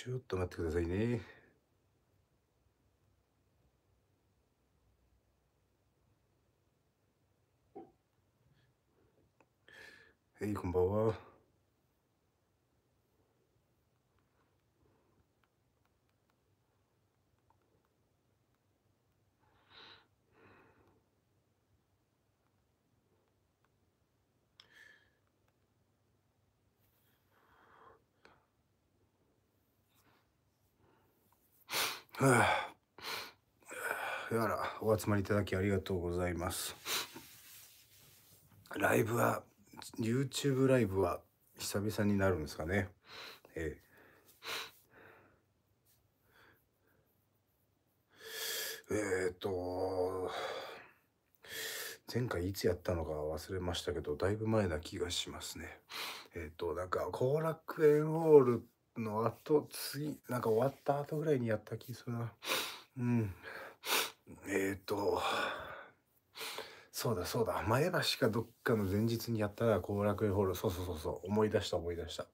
ちょっと待ってくださいね。はい、こんばんは。お集まりいただきありがとうございます。ライブは、YouTube ライブは久々になるんですかね。えー、えー、っと、前回いつやったのか忘れましたけど、だいぶ前な気がしますね。えっ、ー、と、なんか、後楽園ホールの後、次、なんか終わった後ぐらいにやった気するな。うん。えっ、ー、と、そうだそうだ、前橋かどっかの前日にやったら、後楽園ホール、そうそうそうそう、思い出した思い出した。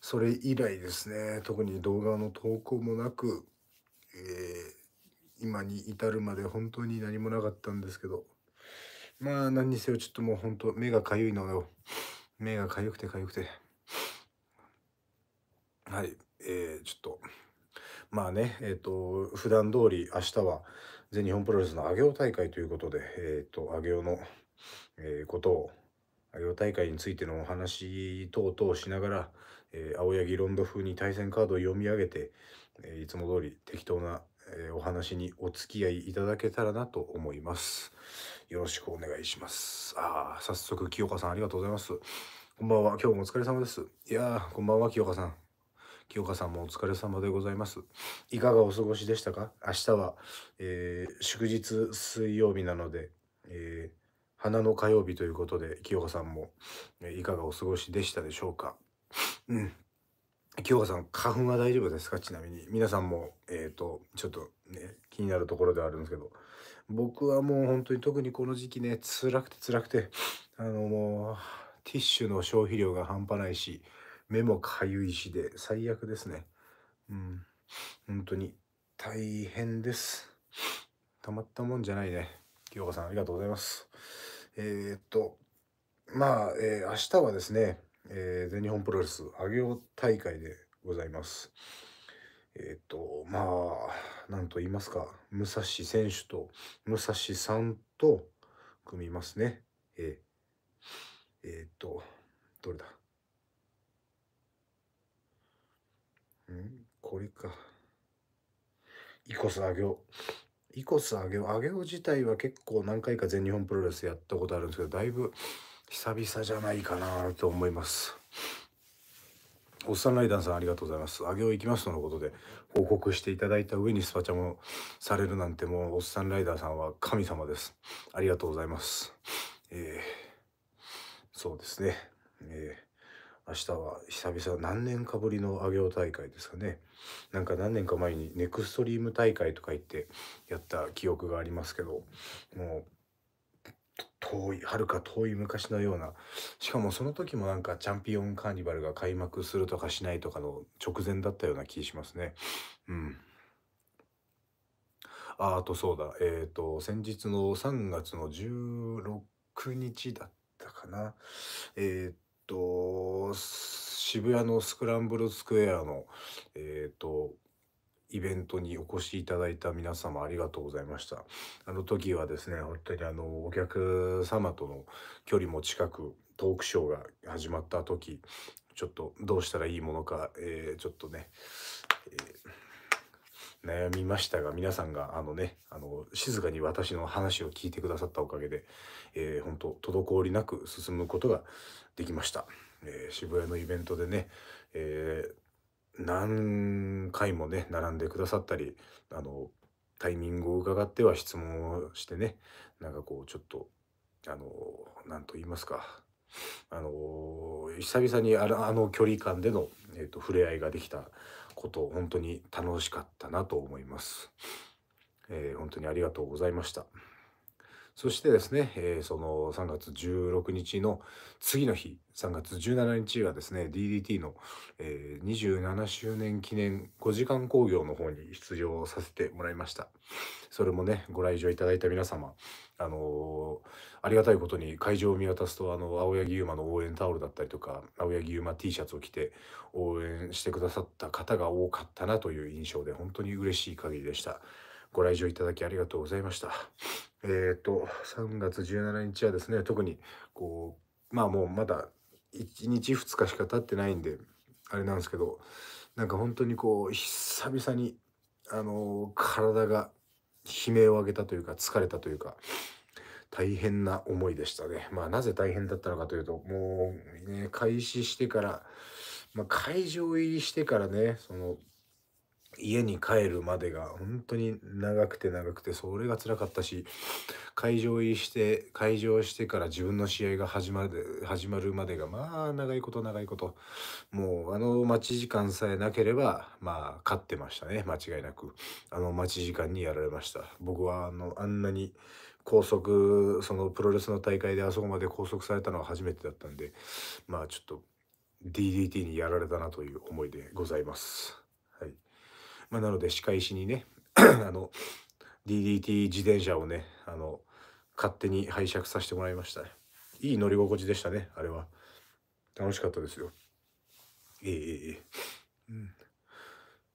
それ以来ですね、特に動画の投稿もなく、えー、今に至るまで本当に何もなかったんですけど、まあ何にせよちょっともう本当目がかゆいのよ。目がかゆくてかゆくて。はい、えー、ちょっとまあね、えっ、ー、と、普段通り明日は全日本プロレスの上尾大会ということで、えっ、ー、と、上尾の、えー、ことを、上尾大会についてのお話等々しながら、えー、青柳ロンド風に対戦カードを読み上げて、えいつも通り適当な、えお話にお付き合いいただけたらなと思います。よろしくお願いします。ああ、早速、清香さんありがとうございます。こんばんは。今日もお疲れ様です。いやー、こんばんは、清香さん。清香さんもお疲れ様でございます。いかがお過ごしでしたか明日は、えー、祝日水曜日なので、えー、花の火曜日ということで、清香さんも、えいかがお過ごしでしたでしょうかうん。清香さん、花粉は大丈夫ですかちなみに。皆さんも、えっ、ー、と、ちょっとね、気になるところではあるんですけど、僕はもう本当に特にこの時期ね、辛くて辛くて、あのもう、ティッシュの消費量が半端ないし、目もかゆいしで最悪ですね。うん。本当に大変です。たまったもんじゃないね。清香さん、ありがとうございます。えー、っと、まあ、えー、明日はですね、えー、全日本プロレス上尾大会でございます。えっ、と、まあ、なんと言いますか、武蔵選手と、武蔵さんと組みますね。えー、えー、っと、どれだうんこれか。イコスあげお。イコスあげお。あげお自体は結構何回か全日本プロレスやったことあるんですけど、だいぶ久々じゃないかなと思います。おっさんライダーさんありがとうございます。あげを行きますとのことで報告していただいた上にスパチャもされるなんてもうおっさんライダーさんは神様です。ありがとうございます。えー、そうですね。えー明日は久々何年かぶりの上行大会ですかねなんか何年か前にネクストリーム大会とか行ってやった記憶がありますけどもう遠いはるか遠い昔のようなしかもその時もなんかチャンピオンカーニバルが開幕するとかしないとかの直前だったような気しますねうんああとそうだえっ、ー、と先日の3月の16日だったかなえっ、ー、と、渋谷のスクランブルスクエアの、えっ、ー、と、イベントにお越しいただいた皆様ありがとうございました。あの時はですね、本当にあの、お客様との距離も近く、トークショーが始まった時、ちょっとどうしたらいいものか、えー、ちょっとね、えー悩みましたが、皆さんがあのね、あの、静かに私の話を聞いてくださったおかげで、えー、本当滞りなく進むことができました。えー、渋谷のイベントでね、えー、何回もね、並んでくださったり、あの、タイミングを伺っては質問をしてね、なんかこう、ちょっと、あの、何と言いますか、あの、久々にあの距離感での、えーと触れ合いができたこと本当に楽しかったなと思います。えー、本当にありがとうございました。そしてですね、えー、その3月16日の次の日、3月17日はですね、DDT の、えー、27周年記念5時間興行の方に出場させてもらいました。それもね、ご来場いただいた皆様、あのー、ありがたいことに会場を見渡すと、あの、青柳優馬の応援タオルだったりとか、青柳優馬 T シャツを着て応援してくださった方が多かったなという印象で、本当に嬉しい限りでした。ご来場いただきありがとうございました。えっ、ー、と、3月17日はですね、特にこう、まあもうまだ1日2日しか経ってないんで、あれなんですけど、なんか本当にこう、久々に、あのー、体が悲鳴を上げたというか、疲れたというか、大変な思いでしたね。まあなぜ大変だったのかというと、もうね、開始してから、まあ、会場入りしてからね、その、家に帰るまでが本当に長くて長くてそれが辛かったし会場入りして会場してから自分の試合が始まる始まるまでがまあ長いこと長いこともうあの待ち時間さえなければまあ勝ってましたね間違いなくあの待ち時間にやられました僕はあのあんなに拘束そのプロレスの大会であそこまで拘束されたのは初めてだったんでまあちょっと DDT にやられたなという思いでございます。まあ、なので、歯科医師にね、あの、DDT 自転車をね、あの、勝手に拝借させてもらいました。いい乗り心地でしたね、あれは。楽しかったですよ。ええええ。うん。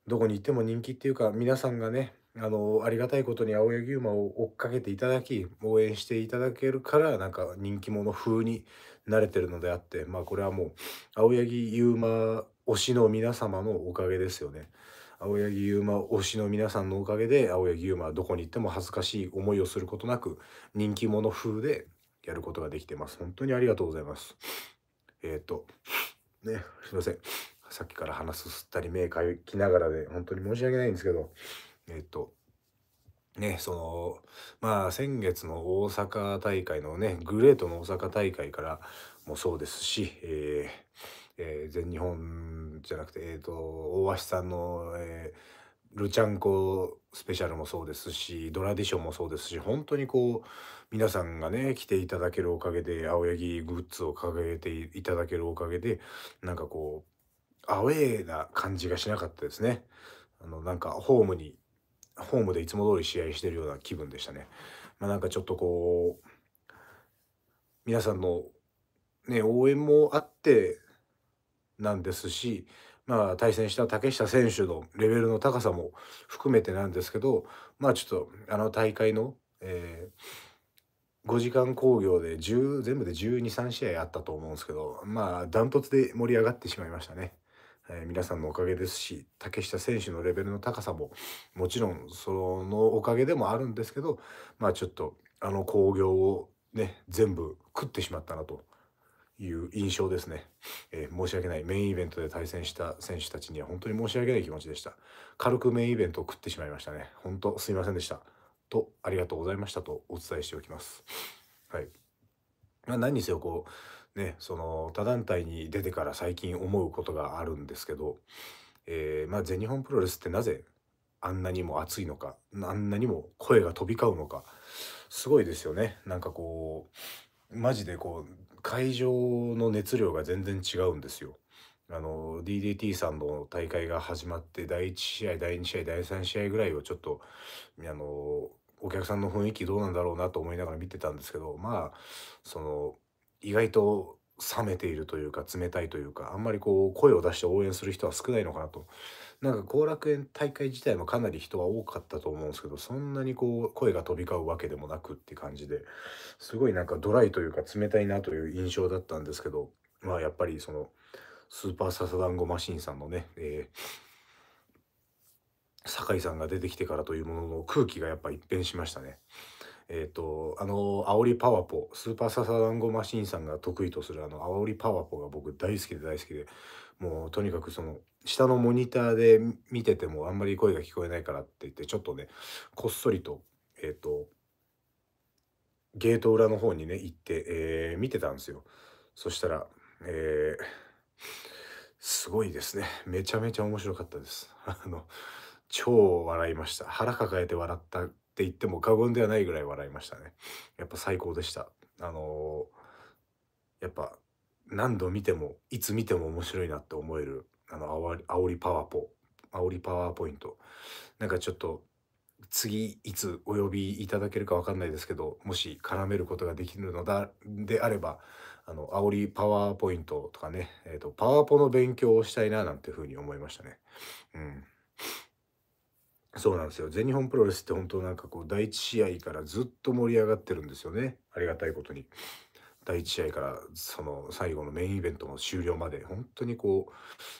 どこに行っても人気っていうか、皆さんがね、あのありがたいことに青柳馬を追っかけていただき応援していただけるからなんか人気者風になれてるのであってまあこれはもう青柳優馬推しの皆様のおかげですよね。青柳優馬推しの皆さんのおかげで青柳優馬はどこに行っても恥ずかしい思いをすることなく人気者風でやることができてます本当にありがとうございますえっ、ー、とねすいませんさっきから話すすったり目かゆきながらで本当に申し訳ないんですけどえっ、ー、とね、そのまあ先月の大阪大会のねグレートの大阪大会からもそうですし、えーえー、全日本じゃなくて、えーと、大橋さんの、えー、ルチャンコスペシャルもそうですしドラディションもそうですし本当にこう皆さんがね来ていただけるおかげで青柳グッズを掲げていただけるおかげでなんかこうアウェーな感じがしなかったですね。あのなんかホームにホームでいつも通り試合してるような気分でしたね。まあ、なんかちょっとこう皆さんのね応援もあってなんですし、まあ、対戦した竹下選手のレベルの高さも含めてなんですけど、まあ、ちょっとあの大会の、えー、5時間興行で10全部で1 2 3試合あったと思うんですけど、まあ、ダントツで盛り上がってしまいましたね。え皆さんのおかげですし竹下選手のレベルの高さももちろんそのおかげでもあるんですけど、まあ、ちょっとあの興行をね全部食ってしまったなという印象ですね、えー、申し訳ないメインイベントで対戦した選手たちには本当に申し訳ない気持ちでした軽くメインイベントを食ってしまいましたね本当すいませんでしたとありがとうございましたとお伝えしておきますはいまあ、何にせよこうねその他団体に出てから最近思うことがあるんですけど、えー、まあ、全日本プロレスってなぜあんなにも熱いのかあんなにも声が飛び交うのかすごいですよねなんかこうマジでこう会場の熱量が全然違うんですよ。あの DDT さんの大会が始まって第1試合第2試合第3試合ぐらいをちょっとあのお客さんの雰囲気どうなんだろうなと思いながら見てたんですけどまあその意外と冷めているというか冷たいというかあんまりこう声を出して応援する人は少ないのかなとなんか後楽園大会自体もかなり人は多かったと思うんですけどそんなにこう声が飛び交うわけでもなくって感じですごいなんかドライというか冷たいなという印象だったんですけどまあやっぱりそのスーパーササダンゴマシンさんのね、えー、酒井さんが出てきてからというものの空気がやっぱ一変しましたね。えっ、ー、と、あの、煽りパワポ、スーパーササダンゴマシンさんが得意とするあの、煽りパワポが僕大好きで大好きで、もうとにかくその、下のモニターで見ててもあんまり声が聞こえないからって言って、ちょっとね、こっそりと、えっ、ー、と、ゲート裏の方にね、行って、えー、見てたんですよ。そしたら、えー、すごいですね。めちゃめちゃ面白かったです。あの、超笑いました。腹抱えて笑ったって言っても過言ではないぐらい笑いましたね。やっぱ最高でした。あのー、やっぱ何度見てもいつ見ても面白いなって思えるあのおりパワーポおりパワーポイントなんかちょっと次いつお呼びいただけるか分かんないですけどもし絡めることができるのだであればあの煽りパワーポイントとかね、えーと、パワーポの勉強をしたいななんていうふうに思いましたね。うんそうなんですよ全日本プロレスって本当なんかこう第1試合からずっと盛り上がってるんですよねありがたいことに第1試合からその最後のメインイベントの終了まで本当にこ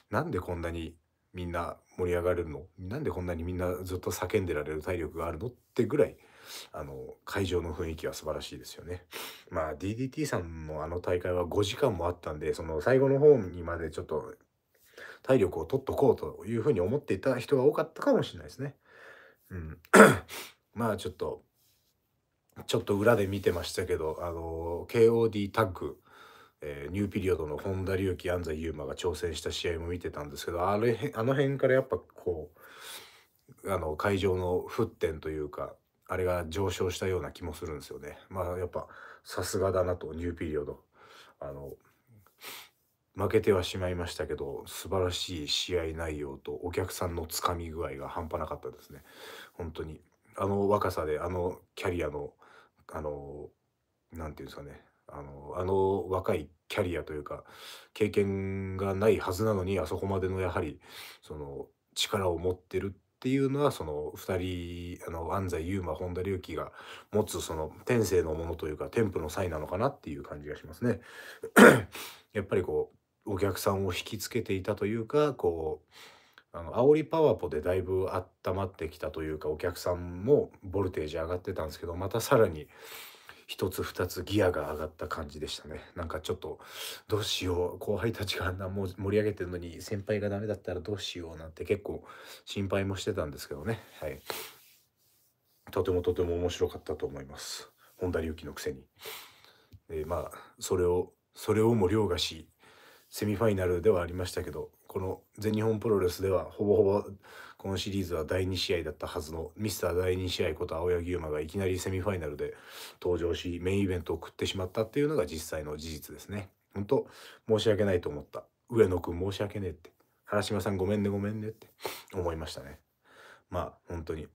うなんでこんなにみんな盛り上がれるのなんでこんなにみんなずっと叫んでられる体力があるのってぐらいあの会場の雰囲気は素晴らしいですよね。まあ DDT さんのあの大会は5時間もあったんでその最後の方にまでちょっと体力を取っとこうというふうに思っていた人が多かったかもしれないですね。うん、まあちょっとちょっと裏で見てましたけどあの KOD タッグ、えー、ニューピリオドの本田隆起安西優真が挑戦した試合も見てたんですけどあれあの辺からやっぱこうあの会場の沸点というかあれが上昇したような気もするんですよね。まあやっぱさすがだなとニューピリオドあの負けてはしまいましたけど素晴らしい試合内容とお客さんのつかみ具合が半端なかったですね。本当にあの若さであのキャリアのあの何て言うんですかねあのあの若いキャリアというか経験がないはずなのにあそこまでのやはりその力を持ってるっていうのはその2人あの安西優馬本田隆起が持つその天性のものというか天賦の才なのかなっていう感じがしますね。やっぱりこうお客さんを引きつけていたというかこうあの煽りパワポでだいぶ温まってきたというかお客さんもボルテージ上がってたんですけどまたさらに1つ2つギアが上がった感じでしたねなんかちょっとどうしよう後輩たちがあんなもう盛り上げてるのに先輩がダメだったらどうしようなんて結構心配もしてたんですけどねはいとてもとても面白かったと思います本田隆起のくせに。えまあそれをそれをも凌駕しセミファイナルではありましたけどこの全日本プロレスではほぼほぼこのシリーズは第2試合だったはずのミスター第2試合こと青柳馬がいきなりセミファイナルで登場しメインイベントを食ってしまったっていうのが実際の事実ですね。本当申し訳ないと思った。上野くん申し訳ねえって。原島さんごめんねごめんねって思いましたね。まあ本当に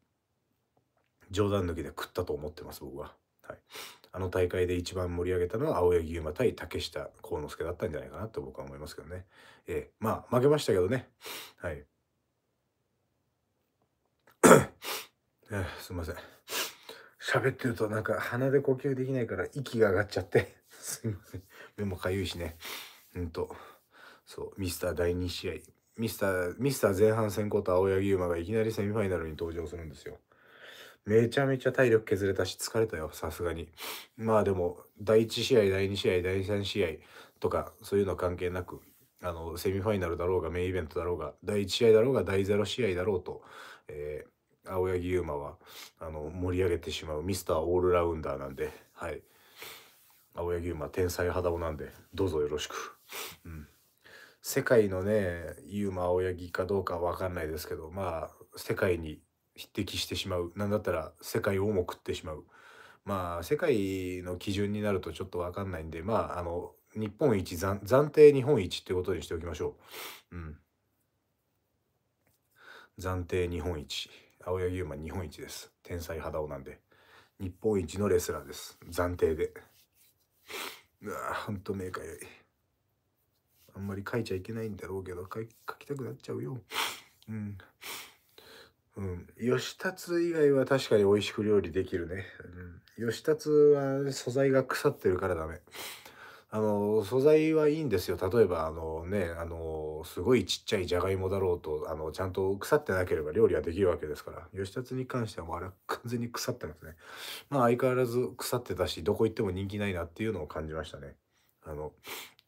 冗談抜きで食ったと思ってます僕は。はい。あの大会で一番盛り上げたのは青柳優馬対竹下幸之助だったんじゃないかなと僕は思いますけどね。えー、まあ負けましたけどね。はい。えー、すいません。喋ってるとなんか鼻で呼吸できないから息が上がっちゃって すいません。目もかゆいしね。うんと、そう、ミスター第2試合。ミスター、ミスター前半戦こと青柳優馬がいきなりセミファイナルに登場するんですよ。めちゃめちゃ体力削れたし疲れたよ、さすがに。まあでも、第1試合、第2試合、第3試合とか、そういうの関係なく、あの、セミファイナルだろうが、メインイベントだろうが、第1試合だろうが、第0試合だろうと、えー、青柳優馬は、あの、盛り上げてしまうミスターオールラウンダーなんで、はい。青柳優馬、天才肌男なんで、どうぞよろしく。うん。世界のね、ユーマ青柳かどうか分かんないですけど、まあ、世界に匹敵してしまうんだったら世界をも食ってしまうまあ世界の基準になるとちょっと分かんないんでまああの日本一暫暫定日本一ってことにしておきましょう。うん、暫定日本一青柳優馬日本一です天才肌男なんで日本一のレスラーです暫定でうわほんと明かいあんまり書いちゃいけないんだろうけど書きたくなっちゃうようんうん。吉達以外は確かに美味しく料理できるね。うん。吉達は素材が腐ってるからダメ。あの、素材はいいんですよ。例えば、あのね、あの、すごいちっちゃいじゃがいもだろうと、あの、ちゃんと腐ってなければ料理はできるわけですから。吉達に関してはもうあれは完全に腐ってますね。まあ相変わらず腐ってたし、どこ行っても人気ないなっていうのを感じましたね。あの、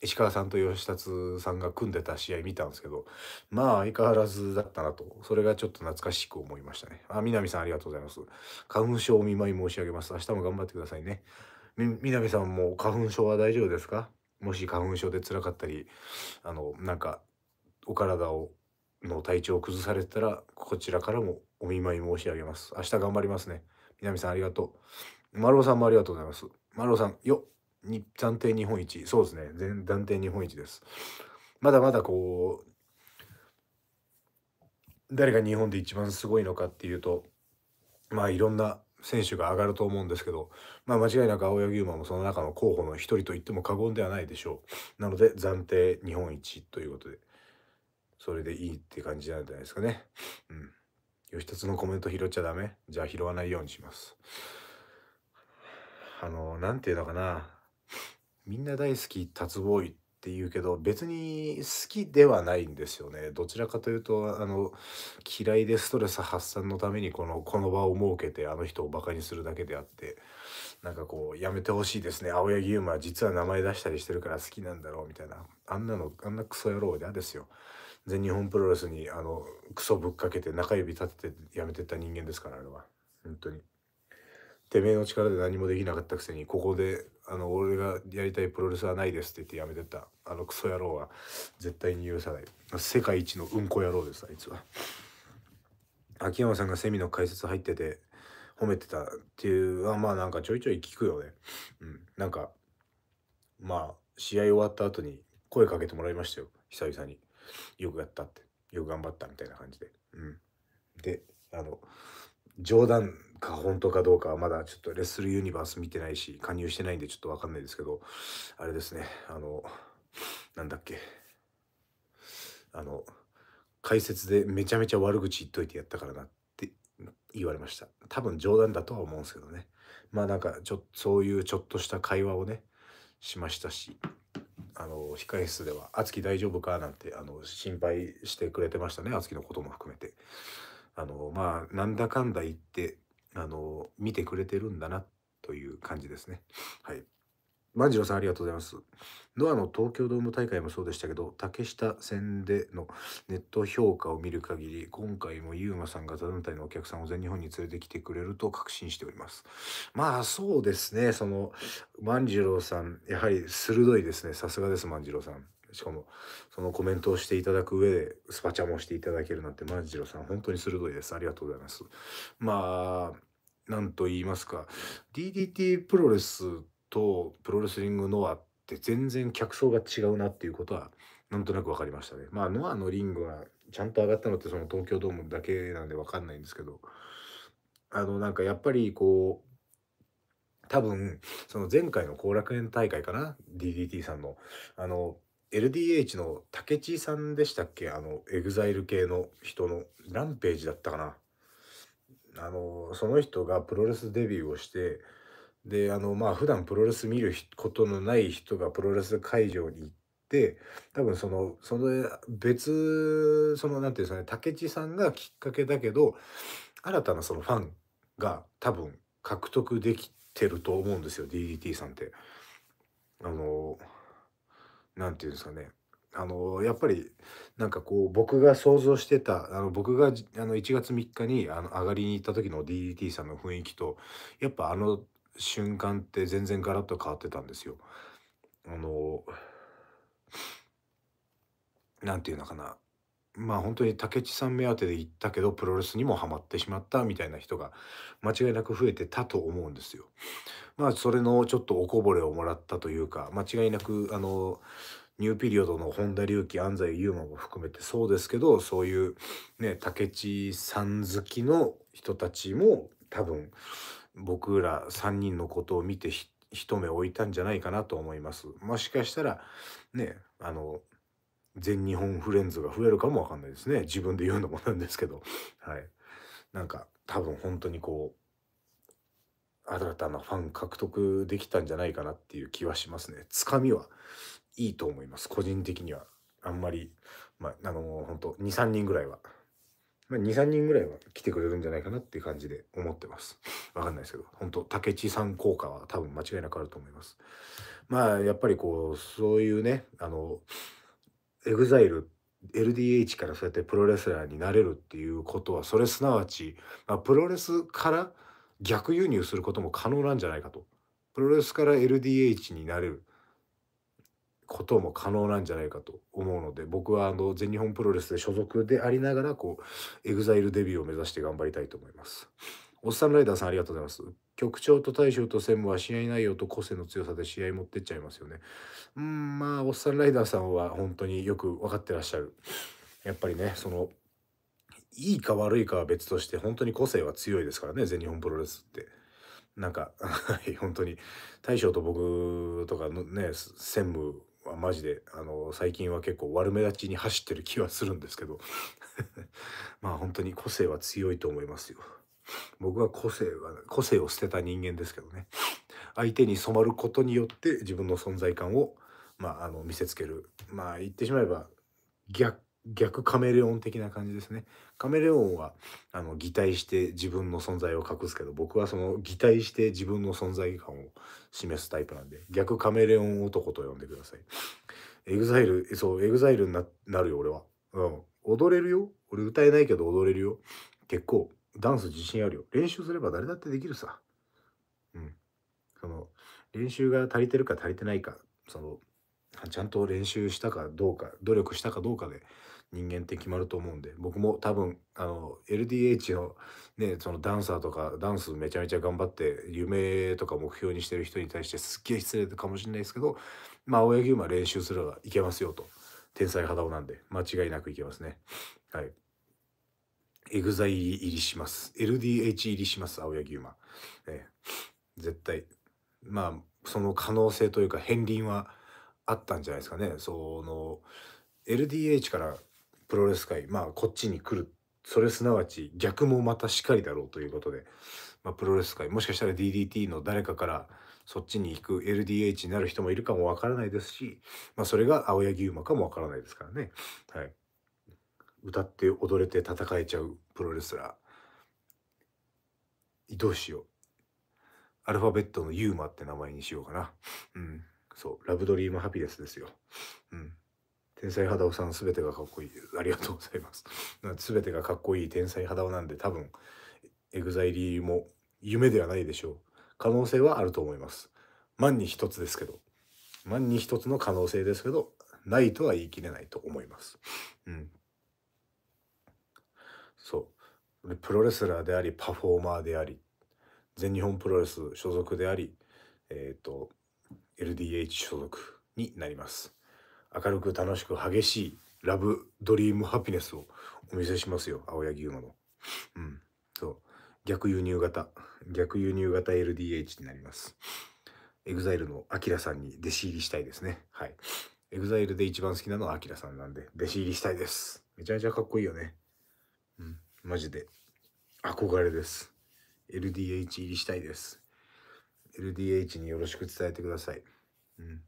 石川さんと吉達さんが組んでた試合見たんですけど、まあ相変わらずだったなと、それがちょっと懐かしく思いましたね。あ、南さんありがとうございます。花粉症お見舞い申し上げます。明日も頑張ってくださいね。み、南さんも花粉症は大丈夫ですかもし花粉症で辛かったり、あの、なんか、お体を、の体調を崩されたら、こちらからもお見舞い申し上げます。明日頑張りますね。南さんありがとう。丸尾さんもありがとうございます。丸尾さん、よっ。に暫定日本一そうですね暫定日本一ですまだまだこう誰が日本で一番すごいのかっていうとまあいろんな選手が上がると思うんですけど、まあ、間違いなく青柳馬もその中の候補の一人と言っても過言ではないでしょうなので暫定日本一ということでそれでいいって感じなんじゃないですかねうん吉つのコメント拾っちゃダメじゃあ拾わないようにしますあの何て言うのかなみんな大好き達ボーイって言うけど別に好きではないんですよねどちらかというとあの嫌いでストレス発散のためにこのこの場を設けてあの人をバカにするだけであってなんかこうやめてほしいですね青柳優馬実は名前出したりしてるから好きなんだろうみたいなあんなのあんなクソ野郎で嫌ですよ全日本プロレスにあのクソぶっかけて中指立ててやめてった人間ですからあれは本当にてめえの力で何もできなかったくせにここであの俺がやりたいプロレスはないですって言ってやめてったあのクソ野郎は絶対に許さない世界一のうんこ野郎ですあいつは秋山さんがセミの解説入ってて褒めてたっていうはまあなんかちょいちょい聞くよねうんなんかまあ試合終わった後に声かけてもらいましたよ久々によくやったってよく頑張ったみたいな感じでうんであの冗談が本当かどうかはまだちょっとレッスルユニバース見てないし、加入してないんでちょっとわかんないですけど、あれですね、あの、なんだっけ、あの、解説でめちゃめちゃ悪口言っといてやったからなって言われました。多分冗談だとは思うんですけどね。まあなんかちょ、っとそういうちょっとした会話をね、しましたし、あの控え室では「敦貴大丈夫か?」なんてあの心配してくれてましたね敦貴のことも含めて。あのまあなんだかんだ言ってあの見てくれてるんだなという感じですね。はい。万次郎さんありがとうございます。ノアの東京ドーム大会もそうでしたけど、竹下戦でのネット評価を見る限り、今回もユーマさんが座談会のお客さんを全日本に連れてきてくれると確信しております。まあそうですね、その万次郎さん、やはり鋭いですね。さすがです万次郎さん。しかもそのコメントをしていただく上でスパチャもしていただけるなんて万次郎さん本当に鋭いです。ありがとうございます。まあ何と言いますか DDT プロレスとプロレスリングノアって全然客層が違うなっていうことはなんとなく分かりましたね。まあノアのリングがちゃんと上がったのってその東京ドームだけなんで分かんないんですけどあのなんかやっぱりこう多分その前回の後楽園大会かな DDT さんのあの LDH の武智さんでしたっけあのエグザイル系の人のランページだったかなあのその人がプロレスデビューをしてであのまあ普段プロレス見ることのない人がプロレス会場に行って多分そのその別その何て言うんですかね武智さんがきっかけだけど新たなそのファンが多分獲得できてると思うんですよ DDT さんって。あの何て言うんですかねあのやっぱりなんかこう僕が想像してたあの僕があの1月3日にあの上がりに行った時の DDT さんの雰囲気とやっぱあの瞬間って全然ガラッと変わってたんですよ。あのんていうのかなまあ本当に武智さん目当てで行ったけどプロレスにもハマってしまったみたいな人が間違いなく増えてたと思うんですよ。まあそれのちょっとおこぼれをもらったというか間違いなくあのニューピリオドの本田隆起安西優馬も含めてそうですけどそういうね武智さん好きの人たちも多分僕ら3人のことを見て一目置いたんじゃないかなと思います。もしかしたらねあの全日本フレンズが増えるかもわかんないですね自分で言うのもなんですけどはいなんか多分本当にこう新たなファン獲得できたんじゃないかなっていう気はしますね。つかみはいいと思います。個人的には。あんまり、まあ、あのー、本当2、3人ぐらいは。まあ、2、3人ぐらいは来てくれるんじゃないかなっていう感じで思ってます。わかんないですけど、本当武智さん効果は多分間違いなくあると思います。まあ、やっぱりこう、そういうね、あの、exile LDH からそうやってプロレスラーになれるっていうことはそれすなわち、まあ、プロレスから逆輸入することも可能なんじゃないかとプロレスから LDH になれることも可能なんじゃないかと思うので僕はあの全日本プロレスで所属でありながらこうエグザイルデビューを目指して頑張りたいと思います。おっさんライダーさんありがとうございます。局長と大将と専務は試合内容と個性の強さで試合持ってっちゃいますよね。うん、まあ、おっさんライダーさんは本当によく分かってらっしゃる。やっぱりね、その、いいか悪いかは別として、本当に個性は強いですからね、全日本プロレスって。なんか、本当に、大将と僕とかのね、専務まマジで、あの、最近は結構悪目立ちに走ってる気はするんですけど まあ本当に個性は強いと思いますよ。僕は個性は、個性を捨てた人間ですけどね。相手に染まることによって自分の存在感を、まあ、あの、見せつける。まあ言ってしまえば逆、逆カメレオン的な感じですね。カメレオンはあの擬態して自分の存在を隠すけど僕はその擬態して自分の存在感を示すタイプなんで逆カメレオン男と呼んでくださいエグザイルそうエグザイルにななるよ俺はうん踊れるよ俺歌えないけど踊れるよ結構ダンス自信あるよ練習すれば誰だってできるさうんその練習が足りてるか足りてないかそのちゃんと練習したかどうか努力したかどうかで人間って決まると思うんで僕も多分あの LDH の,、ね、そのダンサーとかダンスめちゃめちゃ頑張って夢とか目標にしてる人に対してすっげえ失礼かもしれないですけどまあ青柳馬練習すればいけますよと天才肌男なんで間違いなくいけますねはい。エグザイ入りします。LDH 入りします、青柳馬。ね、絶対。まあ、その可能性というか、片鱗はあったんじゃないですかね。その、LDH からプロレス界、まあ、こっちに来る。それすなわち逆もまたしかりだろうということで、まあ、プロレス界、もしかしたら DDT の誰かからそっちに行く LDH になる人もいるかもわからないですし、まあ、それが青柳馬かもわからないですからね。はい。歌って踊れて戦えちゃうプロレスラー。どうしよう。アルファベットのユーマって名前にしようかな。うん。そう。ラブドリームハピネスですよ。うん。天才肌男さん全てがかっこいい。ありがとうございます。全 てがかっこいい天才肌男なんで多分、エグザイリーも夢ではないでしょう。可能性はあると思います。万に一つですけど。万に一つの可能性ですけど、ないとは言い切れないと思います。うん。そう。プロレスラーであり、パフォーマーであり、全日本プロレス所属であり、えっ、ー、と、LDH 所属になります。明るく楽しく激しいラブドリームハピネスをお見せしますよ。青柳優馬の。うん。そう。逆輸入型。逆輸入型 LDH になります。exile のアキラさんに弟子入りしたいですね。はい。exile で一番好きなのはアキラさんなんで、弟子入りしたいです。めちゃめちゃかっこいいよね。うん。マジで。憧れです。LDH 入りしたいです。LDH によろしく伝えてください。うん。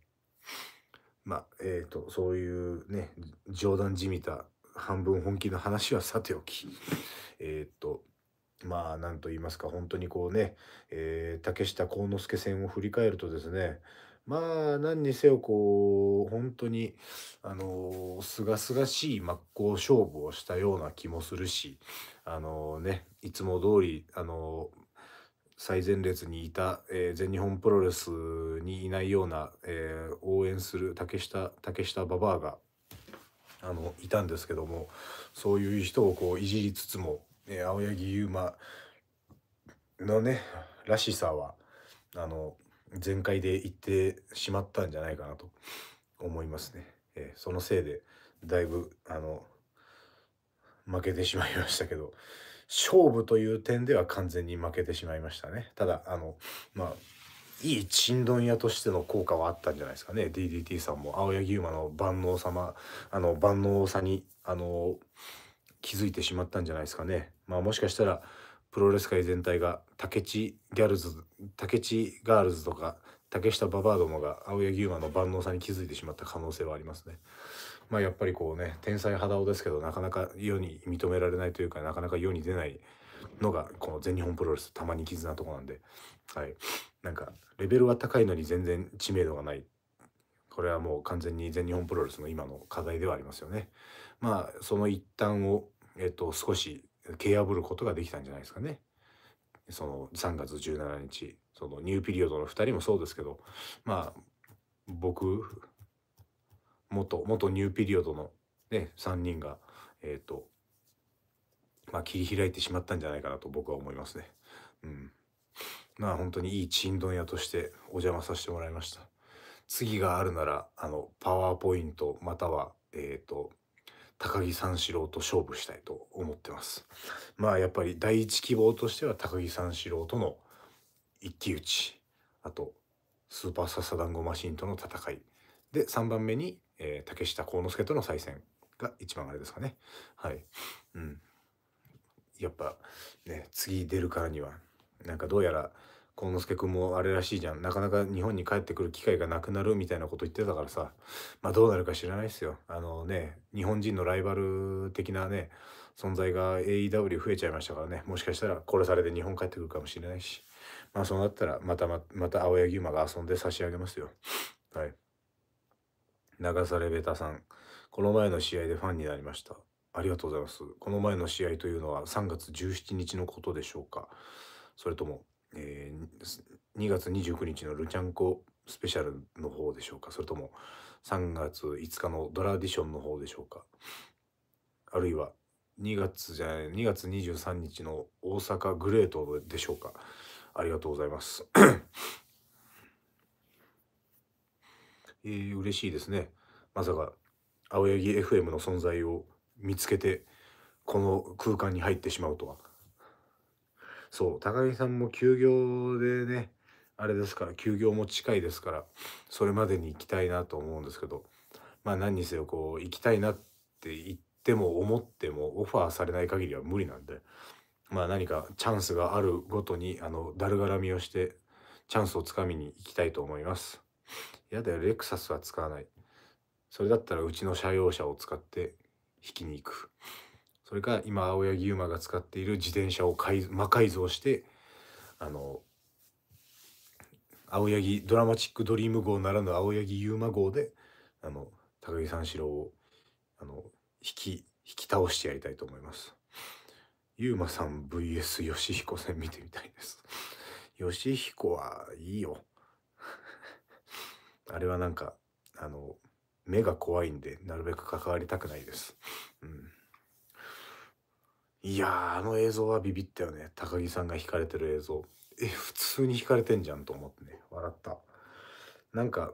まあ、えっ、ー、と、そういうね、冗談じみた半分本気の話はさておき、えっと、まあ、なんと言いますか、本当にこうね、えー、竹下幸之助戦を振り返るとですね、まあ、何にせよ、こう、本当に、あの、すがすがしい真っ向勝負をしたような気もするし、あのね、いつも通り、あの、最前列にいた、えー、全日本プロレスにいないような、えー、応援する竹下竹下ババアがあのいたんですけどもそういう人をこういじりつつも、えー、青柳優馬のねらしさはあの全開で言ってしまったんじゃないかなと思いますね。えー、そのせいでだいぶあの負けてしまいましたけど。勝負という点では完全に負けてしまいましたね。ただ、あの、まあ、いい沈丼屋としての効果はあったんじゃないですかね。DDT さんも青柳馬の万能様、あの、万能さに、あの、気づいてしまったんじゃないですかね。まあもしかしたら、プロレス界全体が、竹地ギャルズ、竹地ガールズとか、竹下ババアどもが青柳馬の万能さに気づいてしまった可能性はありますね。まあやっぱりこうね、天才肌男ですけど、なかなか世に認められないというか、なかなか世に出ないのが、この全日本プロレス、たまに絆なとこなんで、はい。なんか、レベルは高いのに全然知名度がない。これはもう完全に全日本プロレスの今の課題ではありますよね。まあ、その一端を、えっと、少し、蹴破ることができたんじゃないですかね。その3月17日、そのニューピリオドの2人もそうですけど、まあ、僕元、元ニューピリオドのね、3人が、えっ、ー、と、まあ、切り開いてしまったんじゃないかなと僕は思いますね。うん。まあ、本当にいいチンドン屋としてお邪魔させてもらいました。次があるなら、あの、パワーポイント、または、えっ、ー、と、高木三四郎と勝負したいと思ってます。まあ、やっぱり第一希望としては高木三四郎との一騎打ち。あと、スーパーササダンゴマシンとの戦い。で、3番目にえー、竹下幸之助との再戦が一番あれですかね。はい。うん。やっぱね、次出るからには、なんかどうやら、幸之助君もあれらしいじゃん。なかなか日本に帰ってくる機会がなくなるみたいなこと言ってたからさ。まあどうなるか知らないですよ。あのね、日本人のライバル的なね、存在が AEW 増えちゃいましたからね。もしかしたら殺されて日本帰ってくるかもしれないし。まあそうなったらまたまた青柳馬が遊んで差し上げますよ。はい。流されベタさん。この前の試合でファンになりました。ありがとうございます。この前の試合というのは3月17日のことでしょうか。それとも、えー、2月29日のルチャンコスペシャルの方でしょうか。それとも3月5日のドラディションの方でしょうか。あるいは2月じゃない、2月23日の大阪グレートでしょうか。ありがとうございます。えー、嬉しいですね。まさか、青柳 FM の存在を見つけて、この空間に入ってしまうとは。そう、高木さんも休業でね、あれですから、休業も近いですから、それまでに行きたいなと思うんですけど、まあ何にせよ、こう、行きたいなって言っても思ってもオファーされない限りは無理なんで、まあ何かチャンスがあるごとに、あの、だるがらみをして、チャンスをつかみに行きたいと思います。嫌だよレクサスは使わないそれだったらうちの車用車を使って引きに行くそれか今青柳優馬が使っている自転車を改魔改造してあの青柳ドラマチックドリーム号ならぬ青柳優馬号であの高木三四郎をあの引き引き倒してやりたいと思います。優馬さん VS 吉彦戦見てみたいです。吉彦はいいよ。あれはなんかあの目が怖いんでなるべく関わりたくないです、うん、いやあの映像はビビったよね高木さんが引かれてる映像え普通に引かれてんじゃんと思ってね笑ったなんか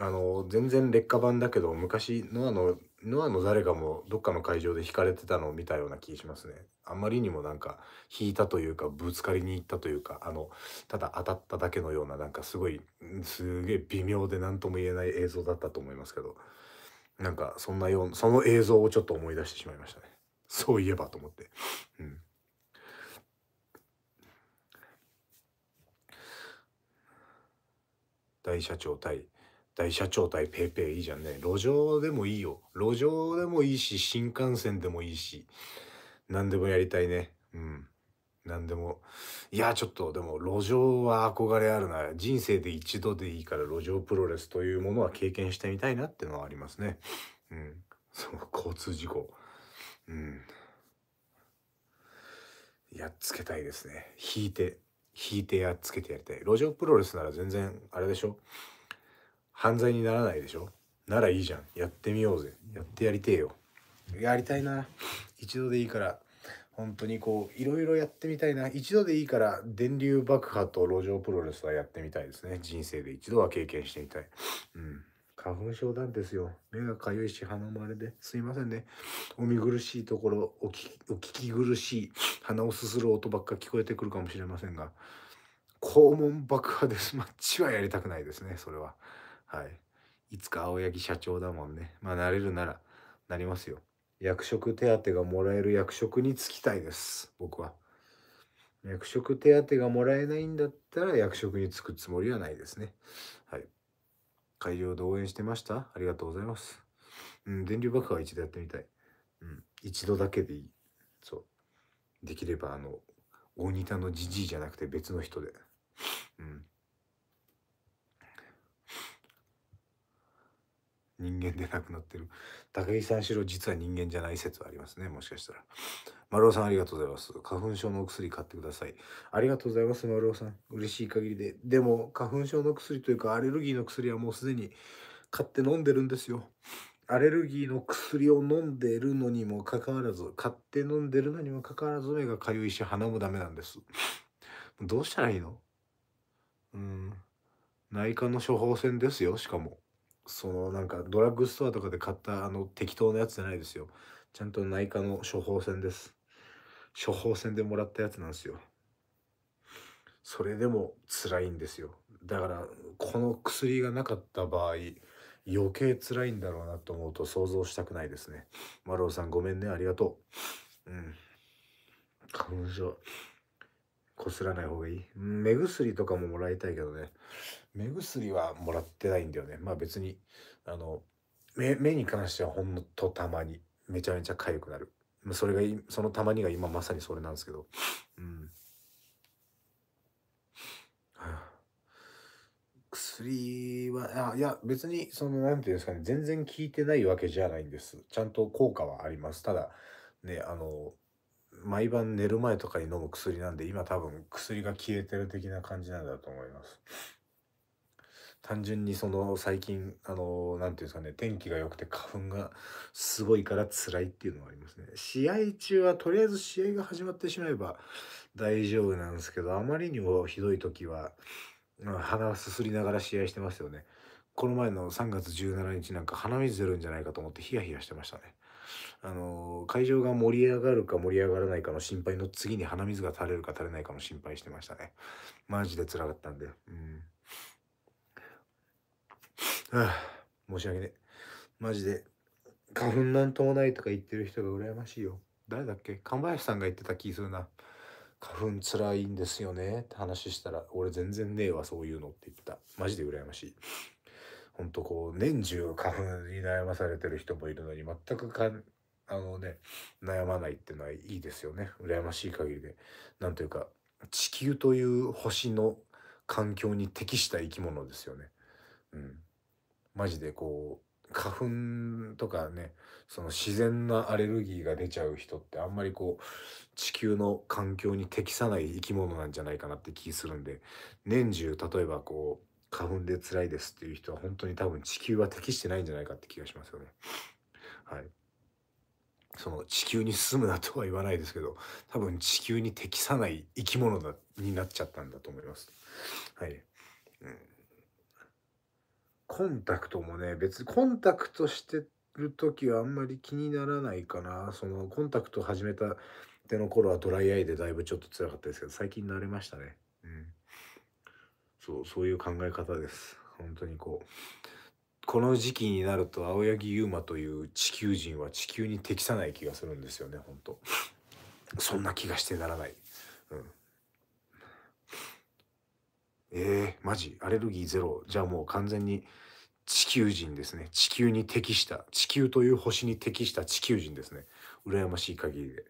あの全然劣化版だけど昔のあのノアの誰かもどっかの会場で引かれてたのを見たような気しますね。あんまりにもなんか引いたというかぶつかりに行ったというかあのただ当たっただけのようななんかすごいすげえ微妙で何とも言えない映像だったと思いますけどなんかそんなようなその映像をちょっと思い出してしまいましたね。そういえばと思って。うん大社長対大社長対ペイペイいいじゃんね。路上でもいいよ。路上でもいいし、新幹線でもいいし、何でもやりたいね。うん。何でも。いや、ちょっと、でも、路上は憧れあるな。人生で一度でいいから路上プロレスというものは経験してみたいなってのはありますね。うん。その交通事故。うん。やっつけたいですね。引いて、引いてやっつけてやりたい。路上プロレスなら全然、あれでしょ犯罪にならないでしょならいいじゃんやってみようぜやってやりてえよやりたいな一度でいいから本当にこういろいろやってみたいな一度でいいから電流爆破と路上プロレスはやってみたいですね人生で一度は経験してみたいうん花粉症なんですよ目がかゆいし鼻もあれですいませんねお見苦しいところお聞お聞き苦しい鼻をすする音ばっか聞こえてくるかもしれませんが肛門爆破ですマッチはやりたくないですねそれは。はいいつか青柳社長だもんねまあなれるならなりますよ役職手当がもらえる役職に就きたいです僕は役職手当がもらえないんだったら役職に就くつもりはないですねはい会場で応援してましたありがとうございますうん電流爆破は一度やってみたいうん一度だけでいいそうできればあの大仁田のじじいじゃなくて別の人でうん人間で亡くなってる高木さんしろ実は人間じゃない説はありますねもしかしたら丸尾さんありがとうございます花粉症のお薬買ってくださいありがとうございます丸尾さん嬉しい限りででも花粉症の薬というかアレルギーの薬はもうすでに買って飲んでるんですよアレルギーの薬を飲んでるのにもかかわらず買って飲んでるのにもかかわらず目が痒いし鼻もダメなんですどうしたらいいのうん内科の処方箋ですよしかもそのなんかドラッグストアとかで買ったあの適当なやつじゃないですよ。ちゃんと内科の処方箋です。処方箋でもらったやつなんですよ。それでも辛いんですよ。だからこの薬がなかった場合余計辛いんだろうなと思うと想像したくないですね。マロウさんごめんねありがとう。うん。花粉症。こすらない方がいい。目薬とかももらいたいけどね。目薬はもらってないんだよね。まあ別に、あの、目、目に関してはほんとたまに、めちゃめちゃ痒くなる。それが、そのたまにが今まさにそれなんですけど。うん。薬は、あいや、別に、その、なんていうんですかね、全然効いてないわけじゃないんです。ちゃんと効果はあります。ただ、ね、あの、毎晩寝る前とかに飲む薬なんで、今多分薬が消えてる的な感じなんだと思います。単純にその最近あの何て言うんですかね天気が良くて花粉がすごいから辛いっていうのはありますね試合中はとりあえず試合が始まってしまえば大丈夫なんですけどあまりにもひどい時は鼻すすりながら試合してますよねこの前の3月17日なんか鼻水出るんじゃないかと思ってヒヤヒヤしてましたねあの会場が盛り上がるか盛り上がらないかの心配の次に鼻水が垂れるか垂れないかの心配してましたねマジで辛かったんでうんはあ、申し訳ねえ。マジで、花粉なんともないとか言ってる人が羨ましいよ。誰だっけ神林さんが言ってた気するな。花粉つらいんですよねって話したら、俺全然ねえわ、そういうのって言った。マジで羨ましい。ほんとこう、年中花粉に悩まされてる人もいるのに、全くかん、あのね、悩まないっていうのはいいですよね。羨ましい限りで。なんというか、地球という星の環境に適した生き物ですよね。うん。マジでこう花粉とかねその自然なアレルギーが出ちゃう人ってあんまりこう地球の環境に適さない生き物なんじゃないかなって気するんで年中例えばこう花粉で辛いですっていう人は本当に多分地球は適してないんじゃないかって気がしますよね。はい。その地球に住むなとは言わないですけど、多分地球に適さない生き物だになっちゃったんだと思います。はい。うんコンタクトもね別にコンタクトしてる時はあんまり気にならないかなそのコンタクト始めたての頃はドライアイでだいぶちょっとつらかったですけど最近慣れましたねうんそうそういう考え方です本当にこうこの時期になると青柳優馬という地球人は地球に適さない気がするんですよね本当そんな気がしてならない、うん、えー、マジアレルギーゼロじゃあもう完全に地球人ですね。地球に適した、地球という星に適した地球人ですね。羨ましい限りで。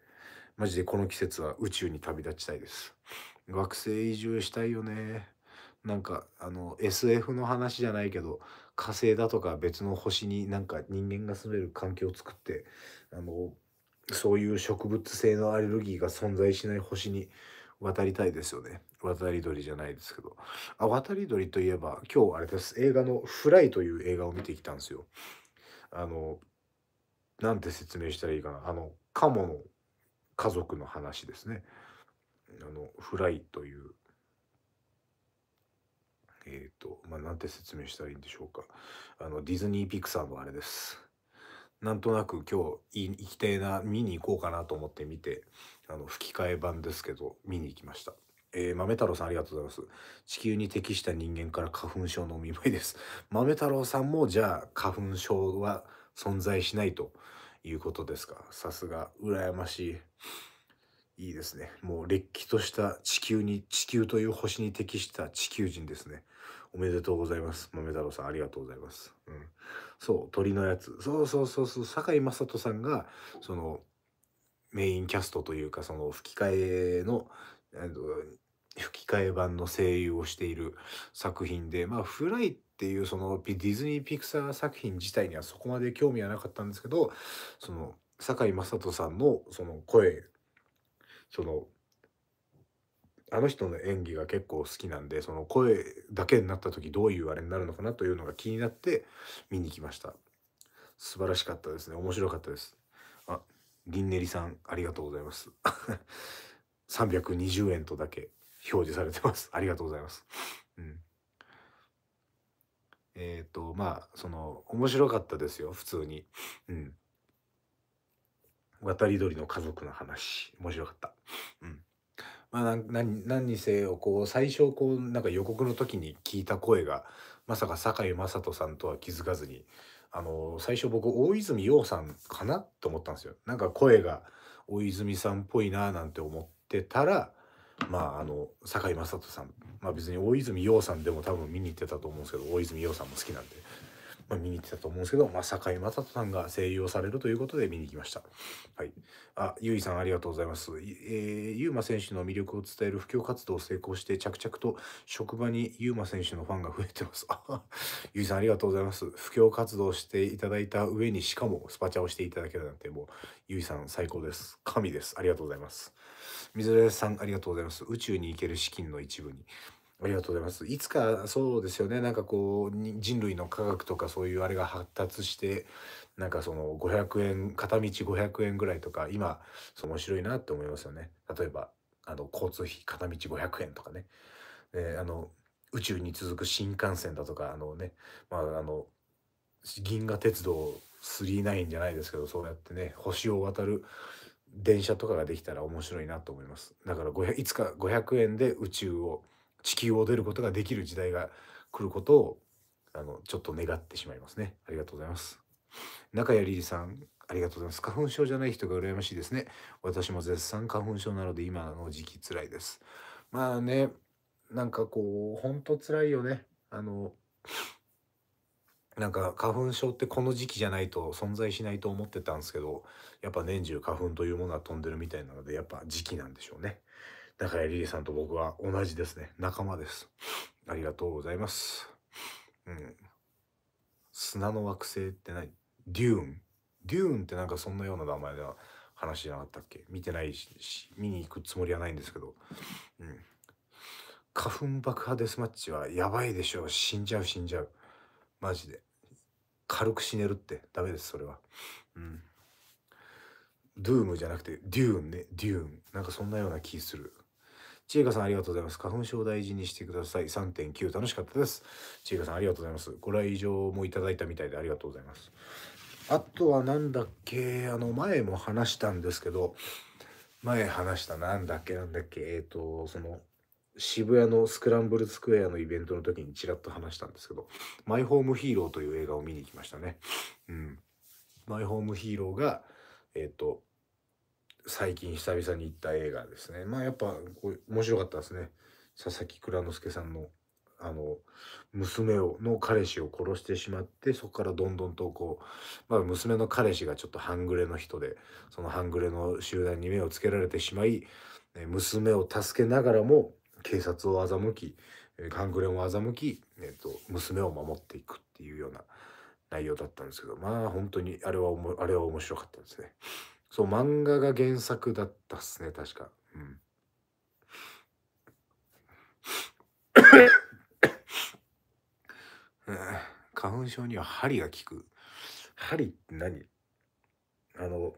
マジでこの季節は宇宙に旅立ちたいです。惑星移住したいよね。なんか、あの、SF の話じゃないけど、火星だとか別の星になんか人間が住める環境を作って、あの、そういう植物性のアレルギーが存在しない星に渡りたいですよね。渡り鳥じゃないですけど。あ、渡り鳥といえば、今日あれです。映画のフライという映画を見てきたんですよ。あの、なんて説明したらいいかな。あの、カモの家族の話ですね。あの、フライという、えっ、ー、と、まあ、なんて説明したらいいんでしょうか。あの、ディズニーピクサーのあれです。なんとなく今日行きたいな見に行こうかなと思って見てあの吹き替え版ですけど見に行きました。えー、豆太郎さんありがとうございます。地球に適した人間から花粉症のお見舞いです。豆太郎さんもじゃあ花粉症は存在しないということですか。さすが、羨ましい。いいですね。もう、れっきとした地球に、地球という星に適した地球人ですね。おめでとうございます。豆太郎さん、ありがとうございます。うん。そう、鳥のやつ。そうそうそうそう、坂井雅人さんが、その、メインキャストというかその吹き替えの吹き替え版の声優をしている作品でまあフライっていうそのディズニーピクサー作品自体にはそこまで興味はなかったんですけどその堺雅人さんのその声そのあの人の演技が結構好きなんでその声だけになった時どういうあれになるのかなというのが気になって見に来ました素晴らしかったですね面白かったですあ銀ねりさん、ありがとうございます。320 円とだけ表示されてます。ありがとうございます。うん。えっ、ー、と、まあ、その、面白かったですよ、普通に。うん。渡り鳥の家族の話、面白かった。うん。まあ、何何にせよこう最初こうなんか予告の時に聞いた声がまさか堺雅人さんとは気づかずにあの、最初僕、大泉洋さんかなと思ったんですよ。なんか声が大泉さんっぽいななんて思ってたら、まあ、あの、堺雅人さん。まあ別に大泉洋さんでも多分見に行ってたと思うんですけど、大泉洋さんも好きなんで。まあ、見に行ってたと思うんですけど、まあ、堺雅人さんが声優をされるということで見に行きました。はい。あ、ゆいさんありがとうございます。えー、ゆうま選手の魅力を伝える布教活動を成功して着々と職場にゆうま選手のファンが増えてます。ゆいさんありがとうございます。布教活動していただいた上にしかもスパチャをしていただけるなんてもう、ゆいさん最高です。神です。ありがとうございます。水谷さんありがとうございます。宇宙に行ける資金の一部に。ありがとうございます。いつかそうですよね。なんかこう、人類の科学とかそういうあれが発達して、なんかその500円、片道500円ぐらいとか、今、面白いなって思いますよね。例えば、あの、交通費片道500円とかね。えー、あの、宇宙に続く新幹線だとか、あのね、まあ、あの、銀河鉄道39じゃないですけど、そうやってね、星を渡る電車とかができたら面白いなと思います。だから500、いつか500円で宇宙を、地球を出ることができる時代が来ることをあのちょっと願ってしまいますねありがとうございます中谷理事さんありがとうございます花粉症じゃない人が羨ましいですね私も絶賛花粉症なので今の時期辛いですまあねなんかこうほんと辛いよねあのなんか花粉症ってこの時期じゃないと存在しないと思ってたんですけどやっぱ年中花粉というものは飛んでるみたいなのでやっぱ時期なんでしょうねからリリーさんと僕は同じですね。仲間です。ありがとうございます。うん。砂の惑星って何デューンデューンってなんかそんなような名前の話じゃなかったっけ見てないし、見に行くつもりはないんですけど。うん。花粉爆破デスマッチはやばいでしょう。死んじゃう死んじゃう。マジで。軽く死ねるってダメです、それは。うん。ドゥームじゃなくて、デューンね、デューン。なんかそんなような気する。ちえかさんありがとうございます。花粉症を大事にしてください。3.9楽しかったです。ちえかさんありがとうございます。ご来場もいただいたみたいでありがとうございます。あとはなんだっけ、あの前も話したんですけど、前話したなんだっけなんだっけ、えっ、ー、と、その、渋谷のスクランブルスクエアのイベントの時にちらっと話したんですけど、マイホームヒーローという映画を見に行きましたね。うん。マイホームヒーローが、えっ、ー、と、最近久々に行った映画ですね。まあやっぱ面白かったですね。佐々木蔵之介さんのあの娘をの彼氏を殺してしまってそこからどんどんとこう、まあ、娘の彼氏がちょっと半グレの人でその半グレの集団に目をつけられてしまい娘を助けながらも警察を欺き半グレを欺き、えっと、娘を守っていくっていうような内容だったんですけどまあ本当にあれはあれは面白かったですね。そう、漫画が原作だったっすね、確か。うん。花粉症には針が効く。針って何あの、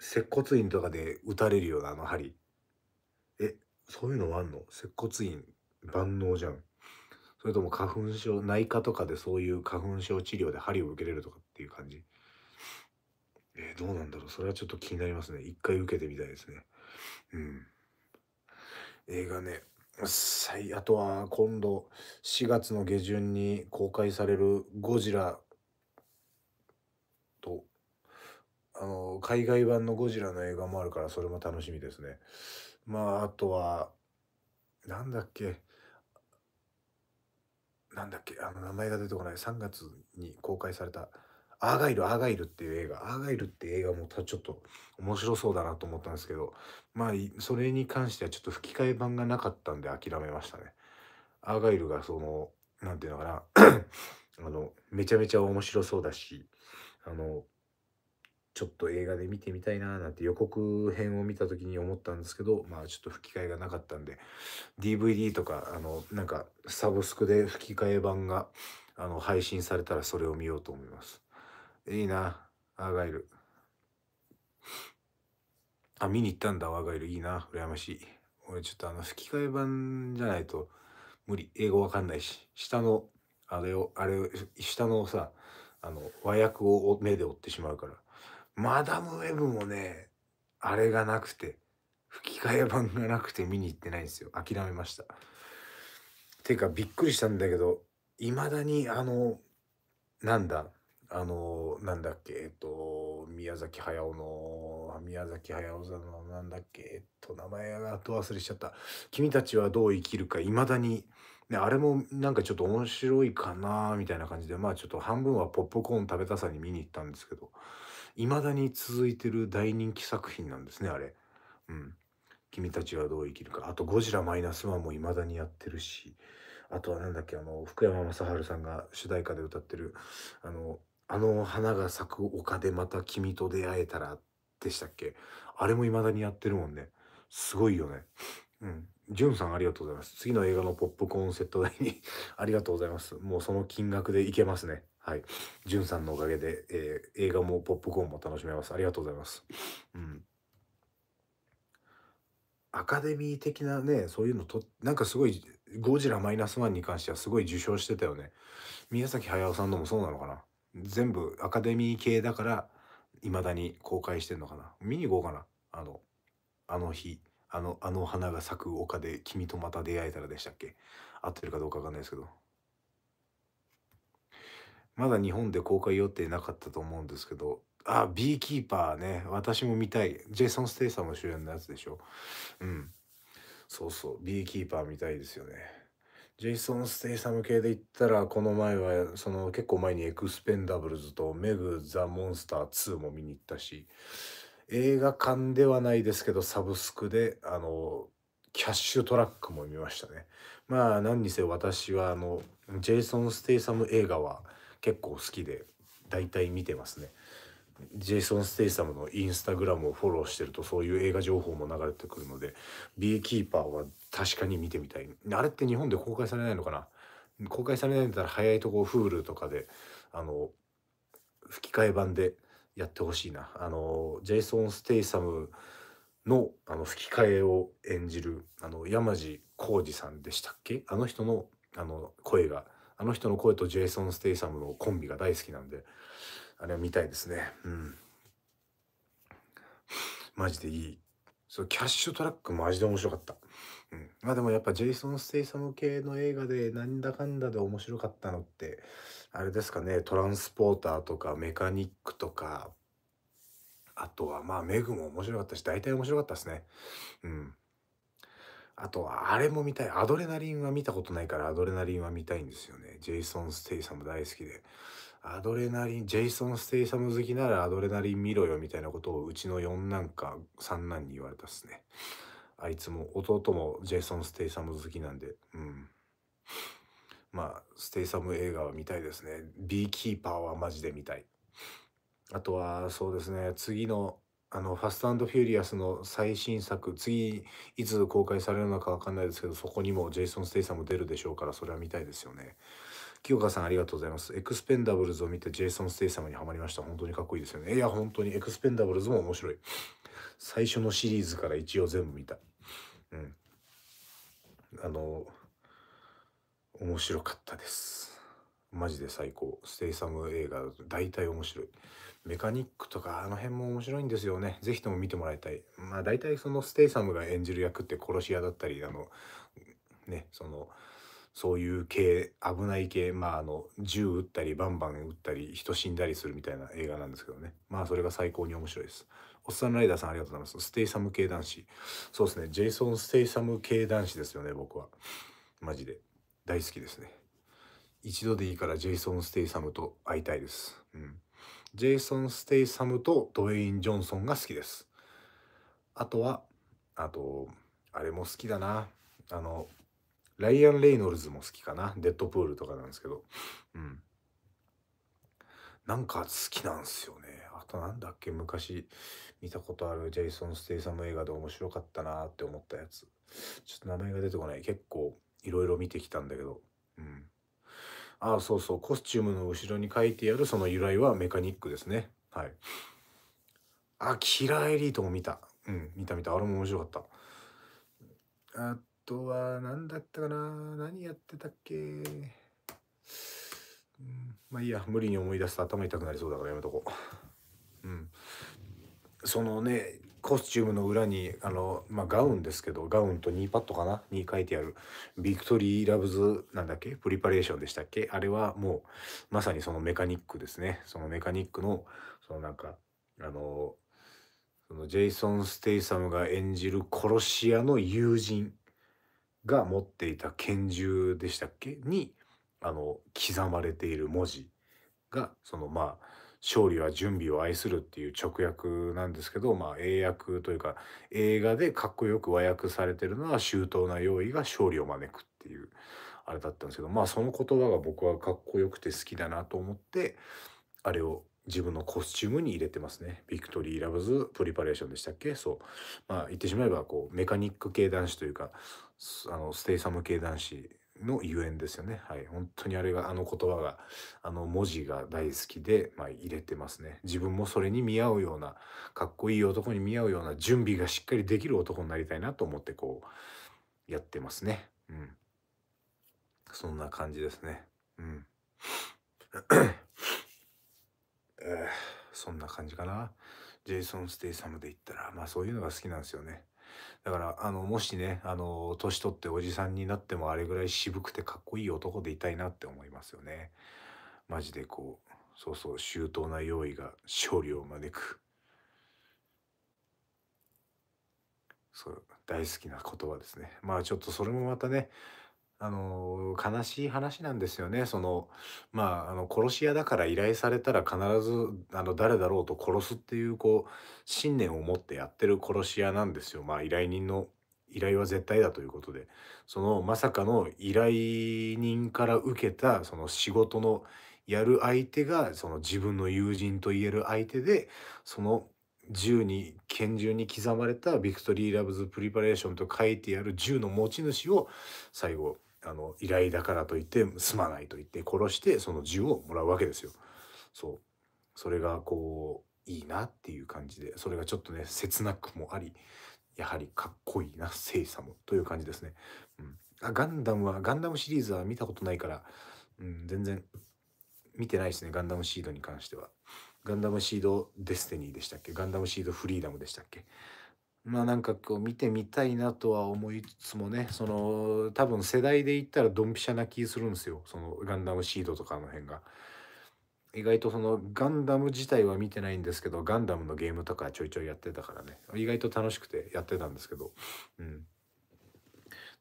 接骨院とかで打たれるようなあの針。え、そういうのもあんの接骨院万能じゃん。それとも花粉症、内科とかでそういう花粉症治療で針を受けれるとかっていう感じえー、どうなんだろうそれはちょっと気になりますね。一回受けてみたいですね。うん。映画ね。あとは今度4月の下旬に公開されるゴジラと、あの、海外版のゴジラの映画もあるからそれも楽しみですね。まあ、あとは、なんだっけ。なんだっけあの名前が出てこない3月に公開されたアーガイル、アーガイルっていう映画、アーガイルっていう映画もちょっと面白そうだなと思ったんですけど、まあ、それに関してはちょっと吹き替え版がなかったんで諦めましたね。アーガイルがその、何て言うのかな あの、めちゃめちゃ面白そうだし、あの、ちょっと映画で見てみたいななんて予告編を見た時に思ったんですけどまあちょっと吹き替えがなかったんで DVD とかあのなんかサブスクで吹き替え版があの配信されたらそれを見ようと思います。いいな、アーガイル。あ、見に行ったんだ、アーガイル。いいな、羨ましい。俺ちょっとあの、吹き替え版じゃないと無理。英語わかんないし。下の、あれを、あれを、下のさ、あの、和訳を目で追ってしまうから。マダムウェブもね、あれがなくて、吹き替え版がなくて見に行ってないんですよ。諦めました。ていうか、びっくりしたんだけど、いまだにあの、なんだ、あのなんだっけえっと宮崎駿の宮崎駿さんのなんだっけえっと名前が後忘れしちゃった「君たちはどう生きるか」いまだに、ね、あれもなんかちょっと面白いかなみたいな感じでまあちょっと半分はポップコーン食べたさに見に行ったんですけどいまだに続いてる大人気作品なんですねあれ。うん君たちはどう生きるか。あと、ゴジラマイナスワンも未だにやってるし、あとは何だっけ、あの、福山雅治さんが主題歌で歌ってる、あの、あの花が咲く丘でまた君と出会えたらでしたっけあれも未だにやってるもんね。すごいよね。うん。ジュンさんありがとうございます。次の映画のポップコーンセット代に ありがとうございます。もうその金額でいけますね。はい。ジュンさんのおかげで、えー、映画もポップコーンも楽しめます。ありがとうございます。うん。アカデミー的なね、そういうのと、なんかすごい、ゴジラマイナスワンに関してはすごい受賞してたよね。宮崎駿さんのもそうなのかな。全部アカデミー系だから未だに公開してんのかな見に行こうかなあのあの日あのあの花が咲く丘で君とまた出会えたらでしたっけ合ってるかどうかわかんないですけどまだ日本で公開予定なかったと思うんですけどあビーキーパーね私も見たいジェイソン・ステイサーも主演のやつでしょうんそうそうビーキーパー見たいですよねジェイソン・ステイサム系で言ったら、この前は、その結構前にエクスペンダブルズとメグ・ザ・モンスター2も見に行ったし、映画館ではないですけど、サブスクで、あの、キャッシュトラックも見ましたね。まあ、何にせ私は、あの、ジェイソン・ステイサム映画は結構好きで、大体見てますね。ジェイソン・ステイサムのインスタグラムをフォローしてるとそういう映画情報も流れてくるので、ビーキーパーは確かに見てみたい。あれって日本で公開されないのかな公開されないんだったら早いとこ Hulu とかで、あの、吹き替え版でやってほしいな。あの、ジェイソン・ステイサムのあの吹き替えを演じる、あの、山地浩二さんでしたっけあの人の、あの、声が、あの人の声とジェイソン・ステイサムのコンビが大好きなんで、あれを見たいですね。うん。マジでいい。そう、キャッシュトラックマジで面白かった。うん。まあでもやっぱジェイソン・ステイサム系の映画でなんだかんだで面白かったのって、あれですかね、トランスポーターとかメカニックとか、あとはまあメグも面白かったし、大体面白かったですね。うん。あとはあれも見たい。アドレナリンは見たことないからアドレナリンは見たいんですよね。ジェイソン・ステイサム大好きで。アドレナリン、ジェイソン・ステイサム好きならアドレナリン見ろよみたいなことをうちの四男か三男に言われたっすね。あいつも弟もジェイソン・ステイサム好きなんで、うん。まあ、ステイサム映画は見たいですね。ビーキーパーはマジで見たい。あとは、そうですね、次の、あの、ファストフューリアスの最新作、次、いつ公開されるのかわかんないですけど、そこにもジェイソン・ステイサム出るでしょうから、それは見たいですよね。清川さんありがとうございます。エクスペンダブルズを見てジェイソン・ステイ様にはまりました。本当にかっこいいですよね。いや、本当にエクスペンダブルズも面白い。最初のシリーズから一応全部見た。うん。あの、面白かったです。マジで最高。ステイサム映画、大体面白い。メカニックとかあの辺も面白いんですよね。ぜひとも見てもらいたい。まあ大体そのステイサムが演じる役って殺し屋だったり、あの、ね、その、そういう系危ない系まああの銃撃ったりバンバン撃ったり人死んだりするみたいな映画なんですけどねまあそれが最高に面白いですおっさんライダーさんありがとうございますステイサム系男子そうですねジェイソン・ステイサム系男子ですよね僕はマジで大好きですね一度でいいからジェイソン・ステイサムと会いたいですうんジェイソン・ステイサムとドウェイン・ジョンソンが好きですあとはあとあれも好きだなあのライアン・レイノルズも好きかな。デッドプールとかなんですけど。うん。なんか好きなんですよね。あとなんだっけ、昔見たことあるジェイソン・ステイサム映画で面白かったなって思ったやつ。ちょっと名前が出てこない。結構いろいろ見てきたんだけど。うん。ああ、そうそう。コスチュームの後ろに書いてあるその由来はメカニックですね。はい。あ、キラーエリートも見た。うん、見た見た。あれも面白かった。とは何だったかな何やってたっけ、まあいいや無理に思い出すと頭痛くなりそうだからやめとこう。うん、そのねコスチュームの裏にあの、まあ、ガウンですけどガウンとニーパッドかなに書いてあるビクトリー・ラブズなんだっけプリパレーションでしたっけあれはもうまさにそのメカニックですねそのメカニックのそのなんかあのそのジェイソン・ステイサムが演じる殺し屋の友人が持っていた拳銃でしたっけにあの刻まれている文字がそのまあ勝利は準備を愛するっていう直訳なんですけど、まあ、英訳というか映画でかっこよく和訳されてるのは周到な用意が勝利を招くっていうあれだったんですけどまあその言葉が僕はかっこよくて好きだなと思ってあれを自分のコスチュームに入れてますね。ビクトリー・ラブズ・プリパレーションでしたっけそう。まあ言ってしまえばこうメカニック系男子というかあのステイサム系男子のゆえんですよね。はい。本当にあれが、あの言葉が、あの文字が大好きで、まあ、入れてますね。自分もそれに見合うような、かっこいい男に見合うような準備がしっかりできる男になりたいなと思って、こう、やってますね。うん。そんな感じですね。うん。そんな感じかな。ジェイソン・ステイサムで言ったら、まあそういうのが好きなんですよね。だから、あの、もしね、あの、年取っておじさんになってもあれぐらい渋くてかっこいい男でいたいなって思いますよね。マジでこう、そうそう、周到な用意が勝利を招く。そう、大好きな言葉ですね。まあちょっとそれもまたね、あの悲しい話なんですよねそのまああの殺し屋だから依頼されたら必ずあの誰だろうと殺すっていうこう信念を持ってやってる殺し屋なんですよまあ依頼人の依頼は絶対だということでそのまさかの依頼人から受けたその仕事のやる相手がその自分の友人と言える相手でその銃に拳銃に刻まれた「ビクトリー・ラブズ・プリパレーション」と書いてある銃の持ち主を最後あの依頼だからといってすまないと言って殺してその銃をもらうわけですよ。そうそれがこういいなっていう感じでそれがちょっとね切なくもありやはりかっこいいな精さもという感じですね。うん、あガンダムはガンダムシリーズは見たことないから、うん、全然見てないですねガンダムシードに関しては。ガンダムシードデスティニーでしたっけガンダムシードフリーダムでしたっけまあなんかこう見てみたいなとは思いつつもね、その多分世代で言ったらドンピシャな気するんですよ。そのガンダムシードとかの辺が。意外とそのガンダム自体は見てないんですけど、ガンダムのゲームとかちょいちょいやってたからね。意外と楽しくてやってたんですけど。うん。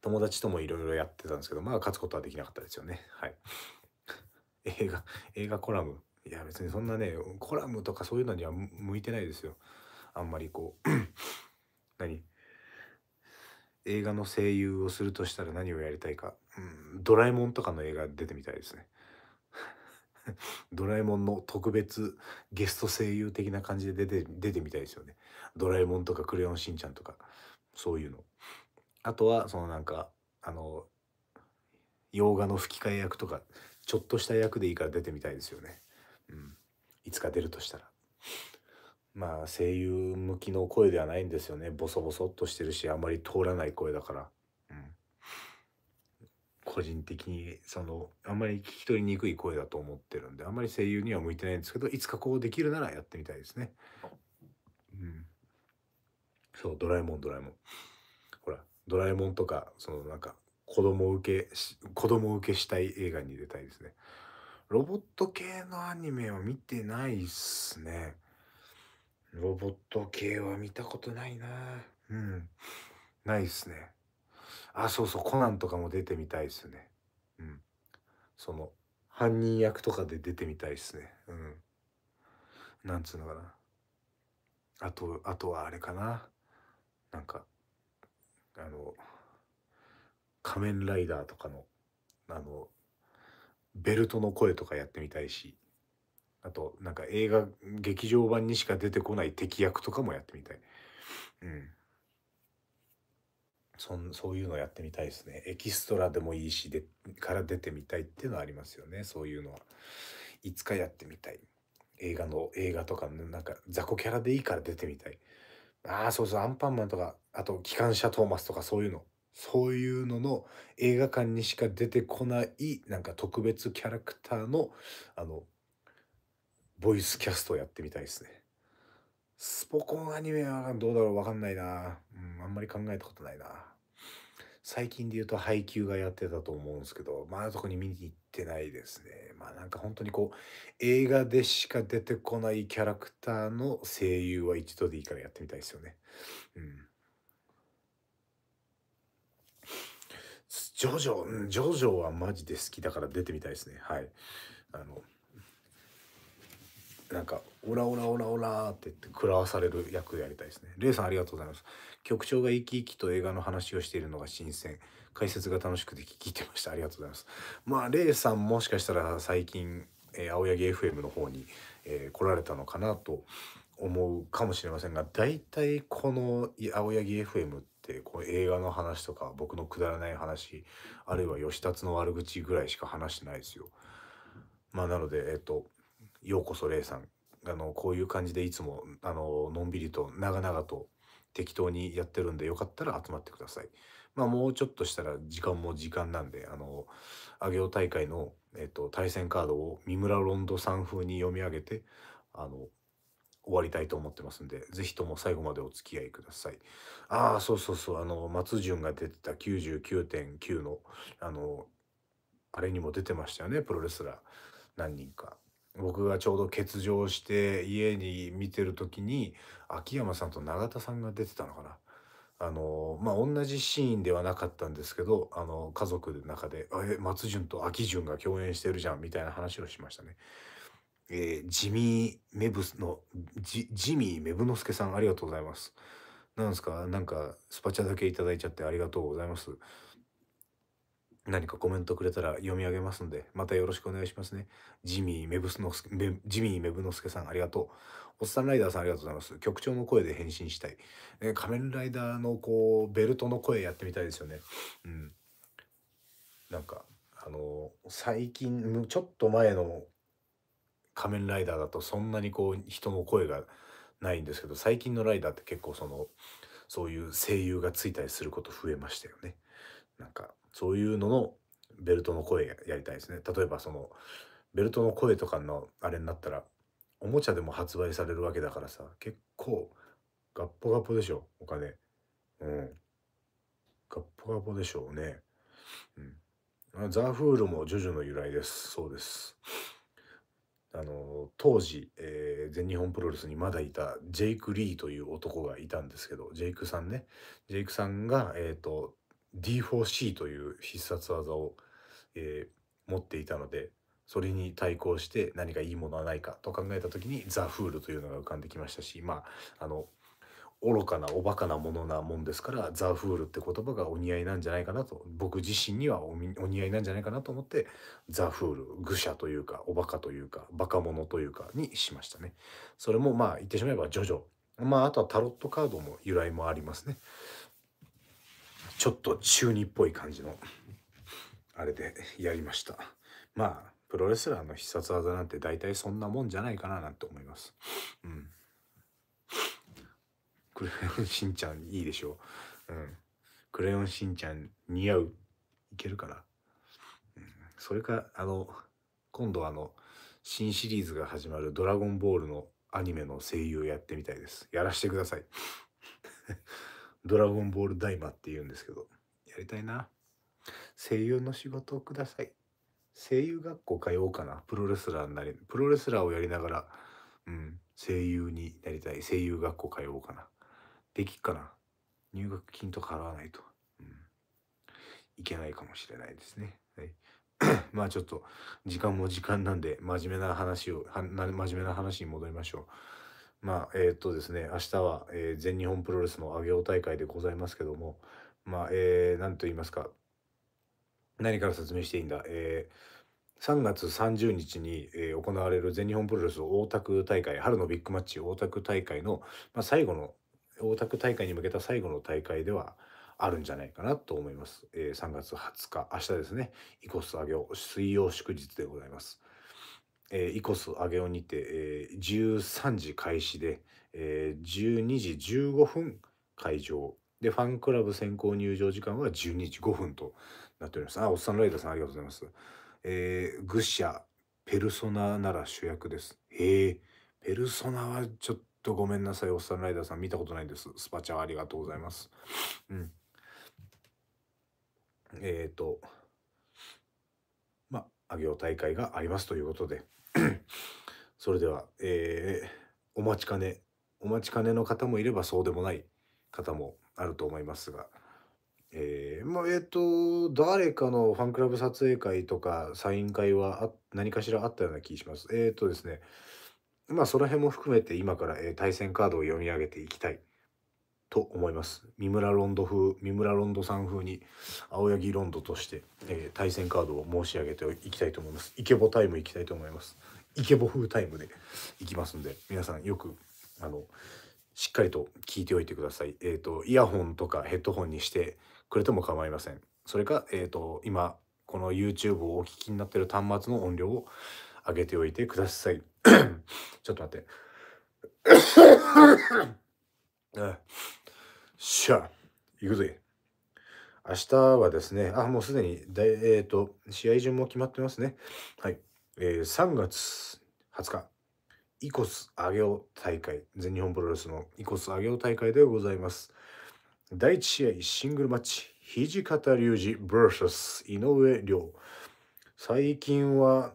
友達ともいろいろやってたんですけど、まあ勝つことはできなかったですよね。はい。映画、映画コラム。いや別にそんなね、コラムとかそういうのには向いてないですよ。あんまりこう何映画の声優をするとしたら何をやりたいか、うん、ドラえもんとかの映画出てみたいですね ドラえもんの特別ゲスト声優的な感じで出て出てみたいですよねドラえもんとかクレヨンしんちゃんとかそういうのあとはそのなんかあの洋画の吹き替え役とかちょっとした役でいいから出てみたいですよねうんいつか出るとしたら。まあ声優向きの声ではないんですよねボソボソっとしてるしあんまり通らない声だから、うん、個人的にそのあんまり聞き取りにくい声だと思ってるんであんまり声優には向いてないんですけどいつかこうできるならやってみたいですね。うん、そうドラえもんドラえもん。ほらドラえもんとかそのなんか子供受け子供受けしたい映画に出たいですね。ロボット系のアニメは見てないっすね。ロボット系は見たことないなうんないっすねあそうそうコナンとかも出てみたいっすねうんその犯人役とかで出てみたいっすねうんなんつうのかなあとあとはあれかななんかあの「仮面ライダー」とかのあのベルトの声とかやってみたいしあとなんか映画劇場版にしか出てこない敵役とかもやってみたい。うん。そんそういうのやってみたいですね。エキストラでもいいしでから出てみたいっていうのはありますよねそういうのは。いつかやってみたい。映画の映画とかなんか雑魚キャラでいいから出てみたい。ああそうそうアンパンマンとかあと機関車トーマスとかそういうのそういうのの映画館にしか出てこないなんか特別キャラクターのあのボイスキャストやってみたいですね。スポコンアニメはどうだろうわかんないな。うん、あんまり考えたことないな。最近で言うと配給がやってたと思うんですけど、まあ特に見に行ってないですね。まあなんか本当にこう、映画でしか出てこないキャラクターの声優は一度でいいからやってみたいですよね。うん。ジョジョ、うん、ジョジョはマジで好きだから出てみたいですね。はい。あの、なんか「オラオラオラオラ」って言って食らわされる役やりたいですね。レイさんありがとうございます。局長が生き生きと映画の話をしているのが新鮮。解説が楽しくて聞いてました。ありがとうございます。まあレイさんもしかしたら最近、えー、青柳 FM の方に、えー、来られたのかなと思うかもしれませんがだいたいこの青柳 FM ってこう映画の話とか僕のくだらない話あるいは吉達の悪口ぐらいしか話してないですよ。まあなのでえっとようこそれいさんあのこういう感じでいつもあののんびりと長々と適当にやってるんでよかったら集まってください。まあもうちょっとしたら時間も時間なんであの上オ大会の、えっと、対戦カードを三村ロンドさん風に読み上げてあの終わりたいと思ってますんで、ぜひとも最後までお付き合いください。ああ、そうそうそう、あの、松潤が出てた99.9の、あの、あれにも出てましたよね、プロレスラー何人か。僕がちょうど欠場して家に見てる時に秋山さんと永田さんが出てたのかな。あのまあ、同じシーンではなかったんですけどあの家族の中で「え松潤と秋潤が共演してるじゃん」みたいな話をしましたね。えー、ジミー・メブのジジミー・メブさんありがとうございます。なんですかなんかスパチャだけ頂いちゃってありがとうございます。何かコメントくれたら読み上げますので、またよろしくお願いしますね。ジミー・メブスのすけ、ジミー・メブのすけさん、ありがとう。おっさんライダーさん、ありがとうございます。局長の声で返信したい。ね、仮面ライダーの、こう、ベルトの声やってみたいですよね。うん。なんか、あの、最近、ちょっと前の仮面ライダーだと、そんなにこう、人の声がないんですけど、最近のライダーって結構その、そういう声優がついたりすること増えましたよね。なんか、そういうののベルトの声やりたいですね。例えばそのベルトの声とかのあれになったらおもちゃでも発売されるわけだからさ結構ガッポガッポでしょお金。うん。ガッポガッポでしょうね。うん。ザ・フールもジョジョの由来です。そうです。あの当時、えー、全日本プロレスにまだいたジェイク・リーという男がいたんですけどジェイクさんねジェイクさんが、えーと D4C という必殺技を、えー、持っていたのでそれに対抗して何かいいものはないかと考えた時にザ・フールというのが浮かんできましたしまああの愚かなおバカなものなもんですからザ・フールって言葉がお似合いなんじゃないかなと僕自身にはお似合いなんじゃないかなと思ってザ・フール愚者というかおバカというかバカ者というかにしましたねそれもまあ言ってしまえばジョジョまああとはタロットカードも由来もありますねちょっと中二っぽい感じの、あれでやりました。まあ、プロレスラーの必殺技なんて大体そんなもんじゃないかななんて思います。うん。クレヨンしんちゃんいいでしょう。うん。クレヨンしんちゃん似合う。いけるかな。うん、それか、あの、今度あの、新シリーズが始まるドラゴンボールのアニメの声優をやってみたいです。やらしてください。ドラゴンボール大魔って言うんですけど、やりたいな。声優の仕事をください。声優学校通おうかな。プロレスラーになり、プロレスラーをやりながら、うん、声優になりたい。声優学校通おうかな。できっかな。入学金とか払わないと。うん。いけないかもしれないですね。はい。まあちょっと、時間も時間なんで、真面目な話を、な真面目な話に戻りましょう。まあ、えー、っとですね、明日は、えー、全日本プロレスの上尾大会でございますけども、まあ、えー、なんと言いますか、何から説明していいんだ、えー、3月30日に、えー、行われる全日本プロレス大田区大会、春のビッグマッチ大田区大会の、まあ、最後の、大田区大会に向けた最後の大会では、あるんじゃないかなと思います。えー、3月20日、明日ですね、イコス上を水曜祝日でございます。えー、イコス上オにて、えー、13時開始で、えー、12時15分会場でファンクラブ先行入場時間は12時5分となっておりますあおっさんライダーさんありがとうございます、えー、グッシャペルソナなら主役ですへえー、ペルソナはちょっとごめんなさいおっさんライダーさん見たことないですスパチャありがとうございますうんえっ、ー、とまあ上尾大会がありますということで それでは、えー、お待ちかね、お待ちかねの方もいればそうでもない方もあると思いますが、えー、まあ、えっ、ー、と、誰かのファンクラブ撮影会とかサイン会は何かしらあったような気がします。えっ、ー、とですね、まあ、その辺も含めて今から、え対戦カードを読み上げていきたいと思います。三村ロンド風、三村ロンドさん風に、青柳ロンドとして、えー、対戦カードを申し上げていきたいと思います。イケボタイムいきたいと思います。イケボ風タイムでいきますんで、皆さんよく、あの、しっかりと聞いておいてください。えっ、ー、と、イヤホンとかヘッドホンにしてくれても構いません。それか、えっ、ー、と、今、この YouTube をお聞きになってる端末の音量を上げておいてください。ちょっと待って。しゃ行くぜ。明日はですね、あ、もうすでに、えっ、ー、と、試合順も決まってますね。はい。えー、3月20日、イコス上げオ大会、全日本プロレスのイコス上げオ大会でございます。第1試合、シングルマッチ、土方隆二 VS 井上亮。最近は、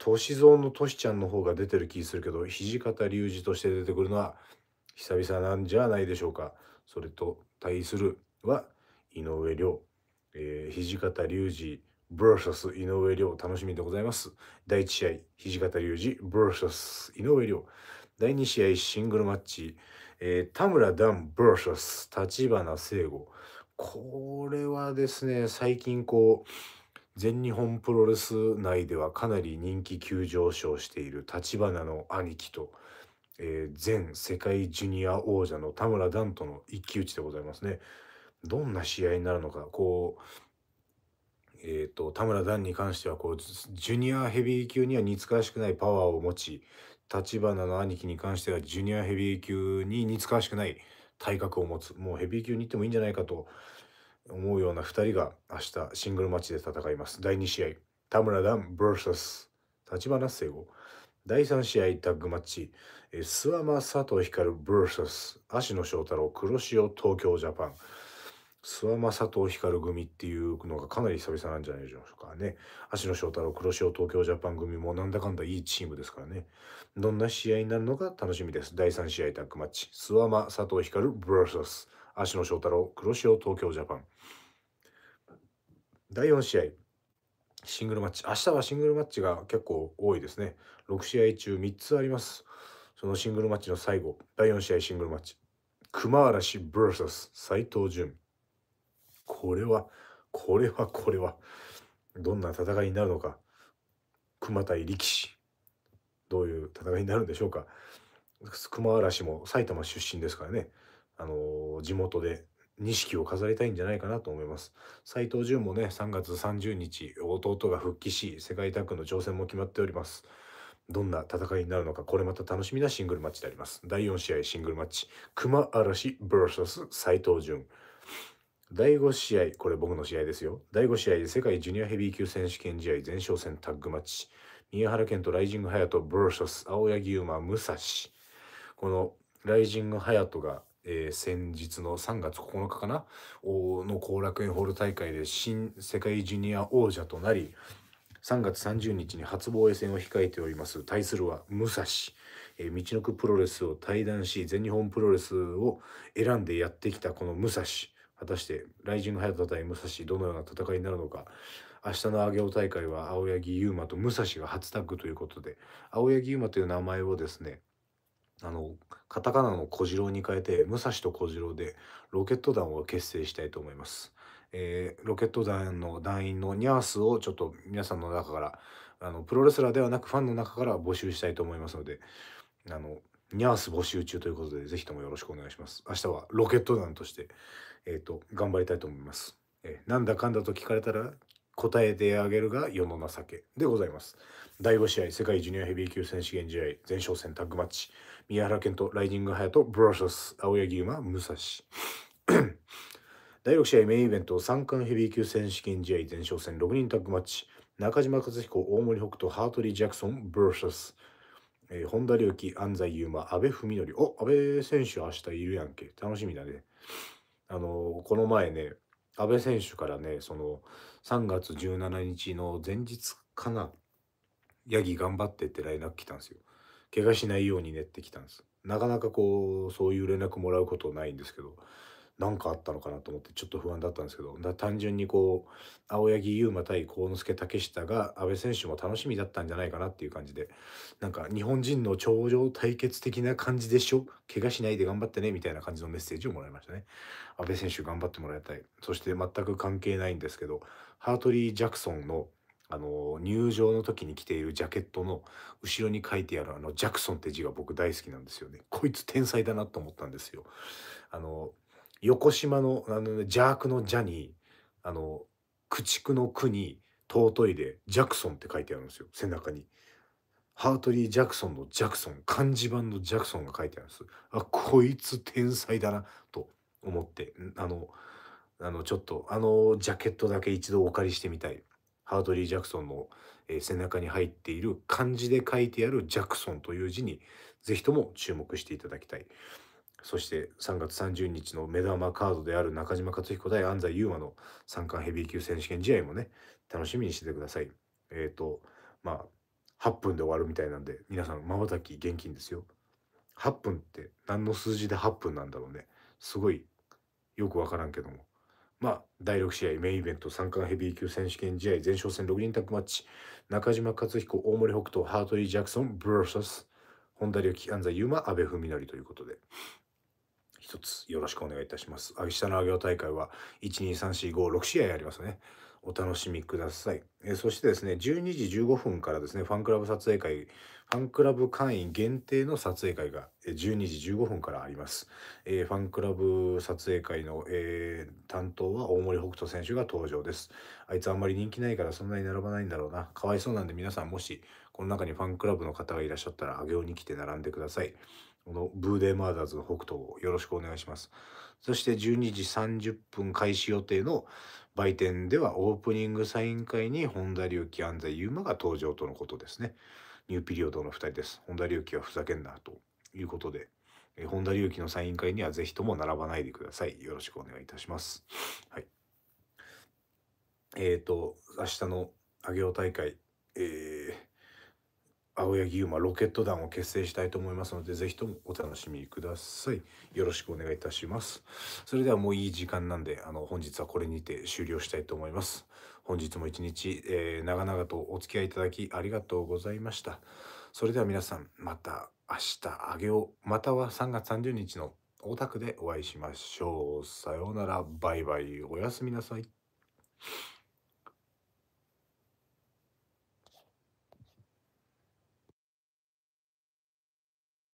歳三の歳ちゃんの方が出てる気するけど、土方隆二として出てくるのは久々なんじゃないでしょうか。それと対するは井上涼、えー、土方隆二 VS 井上涼楽しみでございます第1試合土方隆二 VS 井上涼第2試合シングルマッチ、えー、田村段 VS 立花聖吾これはですね最近こう全日本プロレス内ではかなり人気急上昇している立花の兄貴とえー、前世界ジュニア王者の田村ダンとの一騎打ちでございますね。どんな試合になるのか、こう、えーと、田村ダンに関してはこうジュニアヘビー級には似つかわしくないパワーを持ち立花の兄貴に関してはジュニアヘビー級に似つかわしくない体格を持つもうヘビー級に行ってもいいんじゃないかと思うような2人が明日シングルマッチで戦います第2試合田村ダ段 VS 立花聖悟第3試合タッグマッチ、諏訪間佐藤光 VS 芦野翔太郎黒潮東京ジャパン。諏訪間佐藤光組っていうのがかなり久々なんじゃないでしょうかね。芦野翔太郎黒潮東京ジャパン組もなんだかんだいいチームですからね。どんな試合になるのか楽しみです。第3試合タッグマッチ、諏訪間佐藤光 VS 芦野翔太郎黒潮東京ジャパン。第4試合、シングルマッチ。明日はシングルマッチが結構多いですね。6試合中3つあります。そのシングルマッチの最後、第4試合シングルマッチ。熊嵐 VS 斎藤潤。これは、これは、これは、どんな戦いになるのか。熊対力士。どういう戦いになるんでしょうか。熊嵐も埼玉出身ですからね。あのー、地元で錦を飾りたいんじゃないかなと思います。斎藤潤もね、3月30日、弟が復帰し、世界タッグの挑戦も決まっております。どんな戦いになるのか、これまた楽しみなシングルマッチであります。第4試合シングルマッチ、熊嵐 VS 斎藤潤。第5試合、これ僕の試合ですよ。第5試合、で世界ジュニアヘビー級選手権試合前哨戦タッグマッチ。宮原健とライジングハヤト VS 青柳馬武蔵。このライジングハヤトがえー、先日の3月9日かなの後楽園ホール大会で新世界ジュニア王者となり3月30日に初防衛戦を控えております対するは武蔵、えー、道のくプロレスを退団し全日本プロレスを選んでやってきたこの武蔵果たしてライジング対武蔵どのような戦いになるのか明日の上尾大会は青柳優馬と武蔵が初タッグということで青柳優馬という名前をですねあのカタカナの小次郎に変えて武蔵と小次郎でロケット団を結成したいと思います。えー、ロケット団の団員のニャースをちょっと皆さんの中からあのプロレスラーではなくファンの中から募集したいと思いますのであのニャース募集中ということでぜひともよろしくお願いします。明日はロケット団として、えーと頑張りたいと思います、えー、なんだかんだと聞かれたら答えてあげるが世の情けでございます。第5試合世界ジュニアヘビー級選手権試合前哨戦タッグマッチ宮原健人、ライジングハヤト、ブロシャス、青柳馬、武蔵。第6試合メインイベント、三冠ヘビー級選手権試合前哨戦、6人タッグマッチ、中島和彦、大森北斗、ハートリー・ジャクソン、ブロシャス。えー、本田良樹、安西優馬、阿部文則。お、阿部選手明日いるやんけ。楽しみだね。あのー、この前ね、阿部選手からね、その、3月17日の前日かな、ヤギ頑張ってって LINE 来たんですよ。怪我しないようにねってきたんですなかなかこうそういう連絡もらうことないんですけど何かあったのかなと思ってちょっと不安だったんですけど単純にこう青柳優馬対幸之助竹下が阿部選手も楽しみだったんじゃないかなっていう感じでなんか日本人の頂上対決的な感じでしょ怪我しないで頑張ってねみたいな感じのメッセージをもらいましたね阿部選手頑張ってもらいたいそして全く関係ないんですけどハートリー・ジャクソンの「あの入場の時に着ているジャケットの後ろに書いてあるあのジャクソンって字が僕大好きなんですよねこいつ天才だなと思ったんですよあの横島のあの、ね、邪悪の邪にあの駆逐の句に尊いでジャクソンって書いてあるんですよ背中にハートリー・ジャクソンのジャクソン漢字版のジャクソンが書いてあるんですあこいつ天才だなと思ってあのあのちょっとあのジャケットだけ一度お借りしてみたいハードリー・ジャクソンの、え背中に入っている漢字で書いてあるジャクソンという字に是非とも注目していただきたい。そして3月30日の目玉カードである中島克彦対安西優馬の三冠ヘビー級選手権試合もね、楽しみにしててください。えっ、ー、と、まあ、8分で終わるみたいなんで、皆さん瞬き現金ですよ。8分って何の数字で8分なんだろうね。すごいよくわからんけども。まあ、第6試合メインイベント三冠ヘビー級選手権試合前哨戦6人タッグマッチ中島克彦大森北斗ハートリー・ジャクソン VS 本田力安西優馬阿部文則ということで一つよろしくお願いいたします明日の上尾大会は12345 6試合ありますねお楽しみくださいえそしてですね12時15分からですねファンクラブ撮影会ファンクラブ会員限定の撮影会が12時15分からあります。えー、ファンクラブ撮影会の、えー、担当は大森北斗選手が登場です。あいつあんまり人気ないからそんなに並ばないんだろうな。かわいそうなんで皆さんもしこの中にファンクラブの方がいらっしゃったらあげおに来て並んでください。このブーデーマーダーズの北斗をよろしくお願いします。そして12時30分開始予定の売店ではオープニングサイン会に本田隆起安西優馬が登場とのことですね。ニューピリオドの2人です。本田隆起はふざけんなということで、え本田隆起のサイン会にはぜひとも並ばないでください。よろしくお願いいたします。はい。えっ、ー、と、明日の上尾大会、えー、青柳優馬ロケット団を結成したいと思いますので、ぜひともお楽しみください。よろしくお願いいたします。それではもういい時間なんで、あの、本日はこれにて終了したいと思います。本日も一日、えー、長々とお付き合いいただきありがとうございました。それでは皆さん、また明日、あげを、または3月30日の大田区でお会いしましょう。さようなら、バイバイ、おやすみなさい。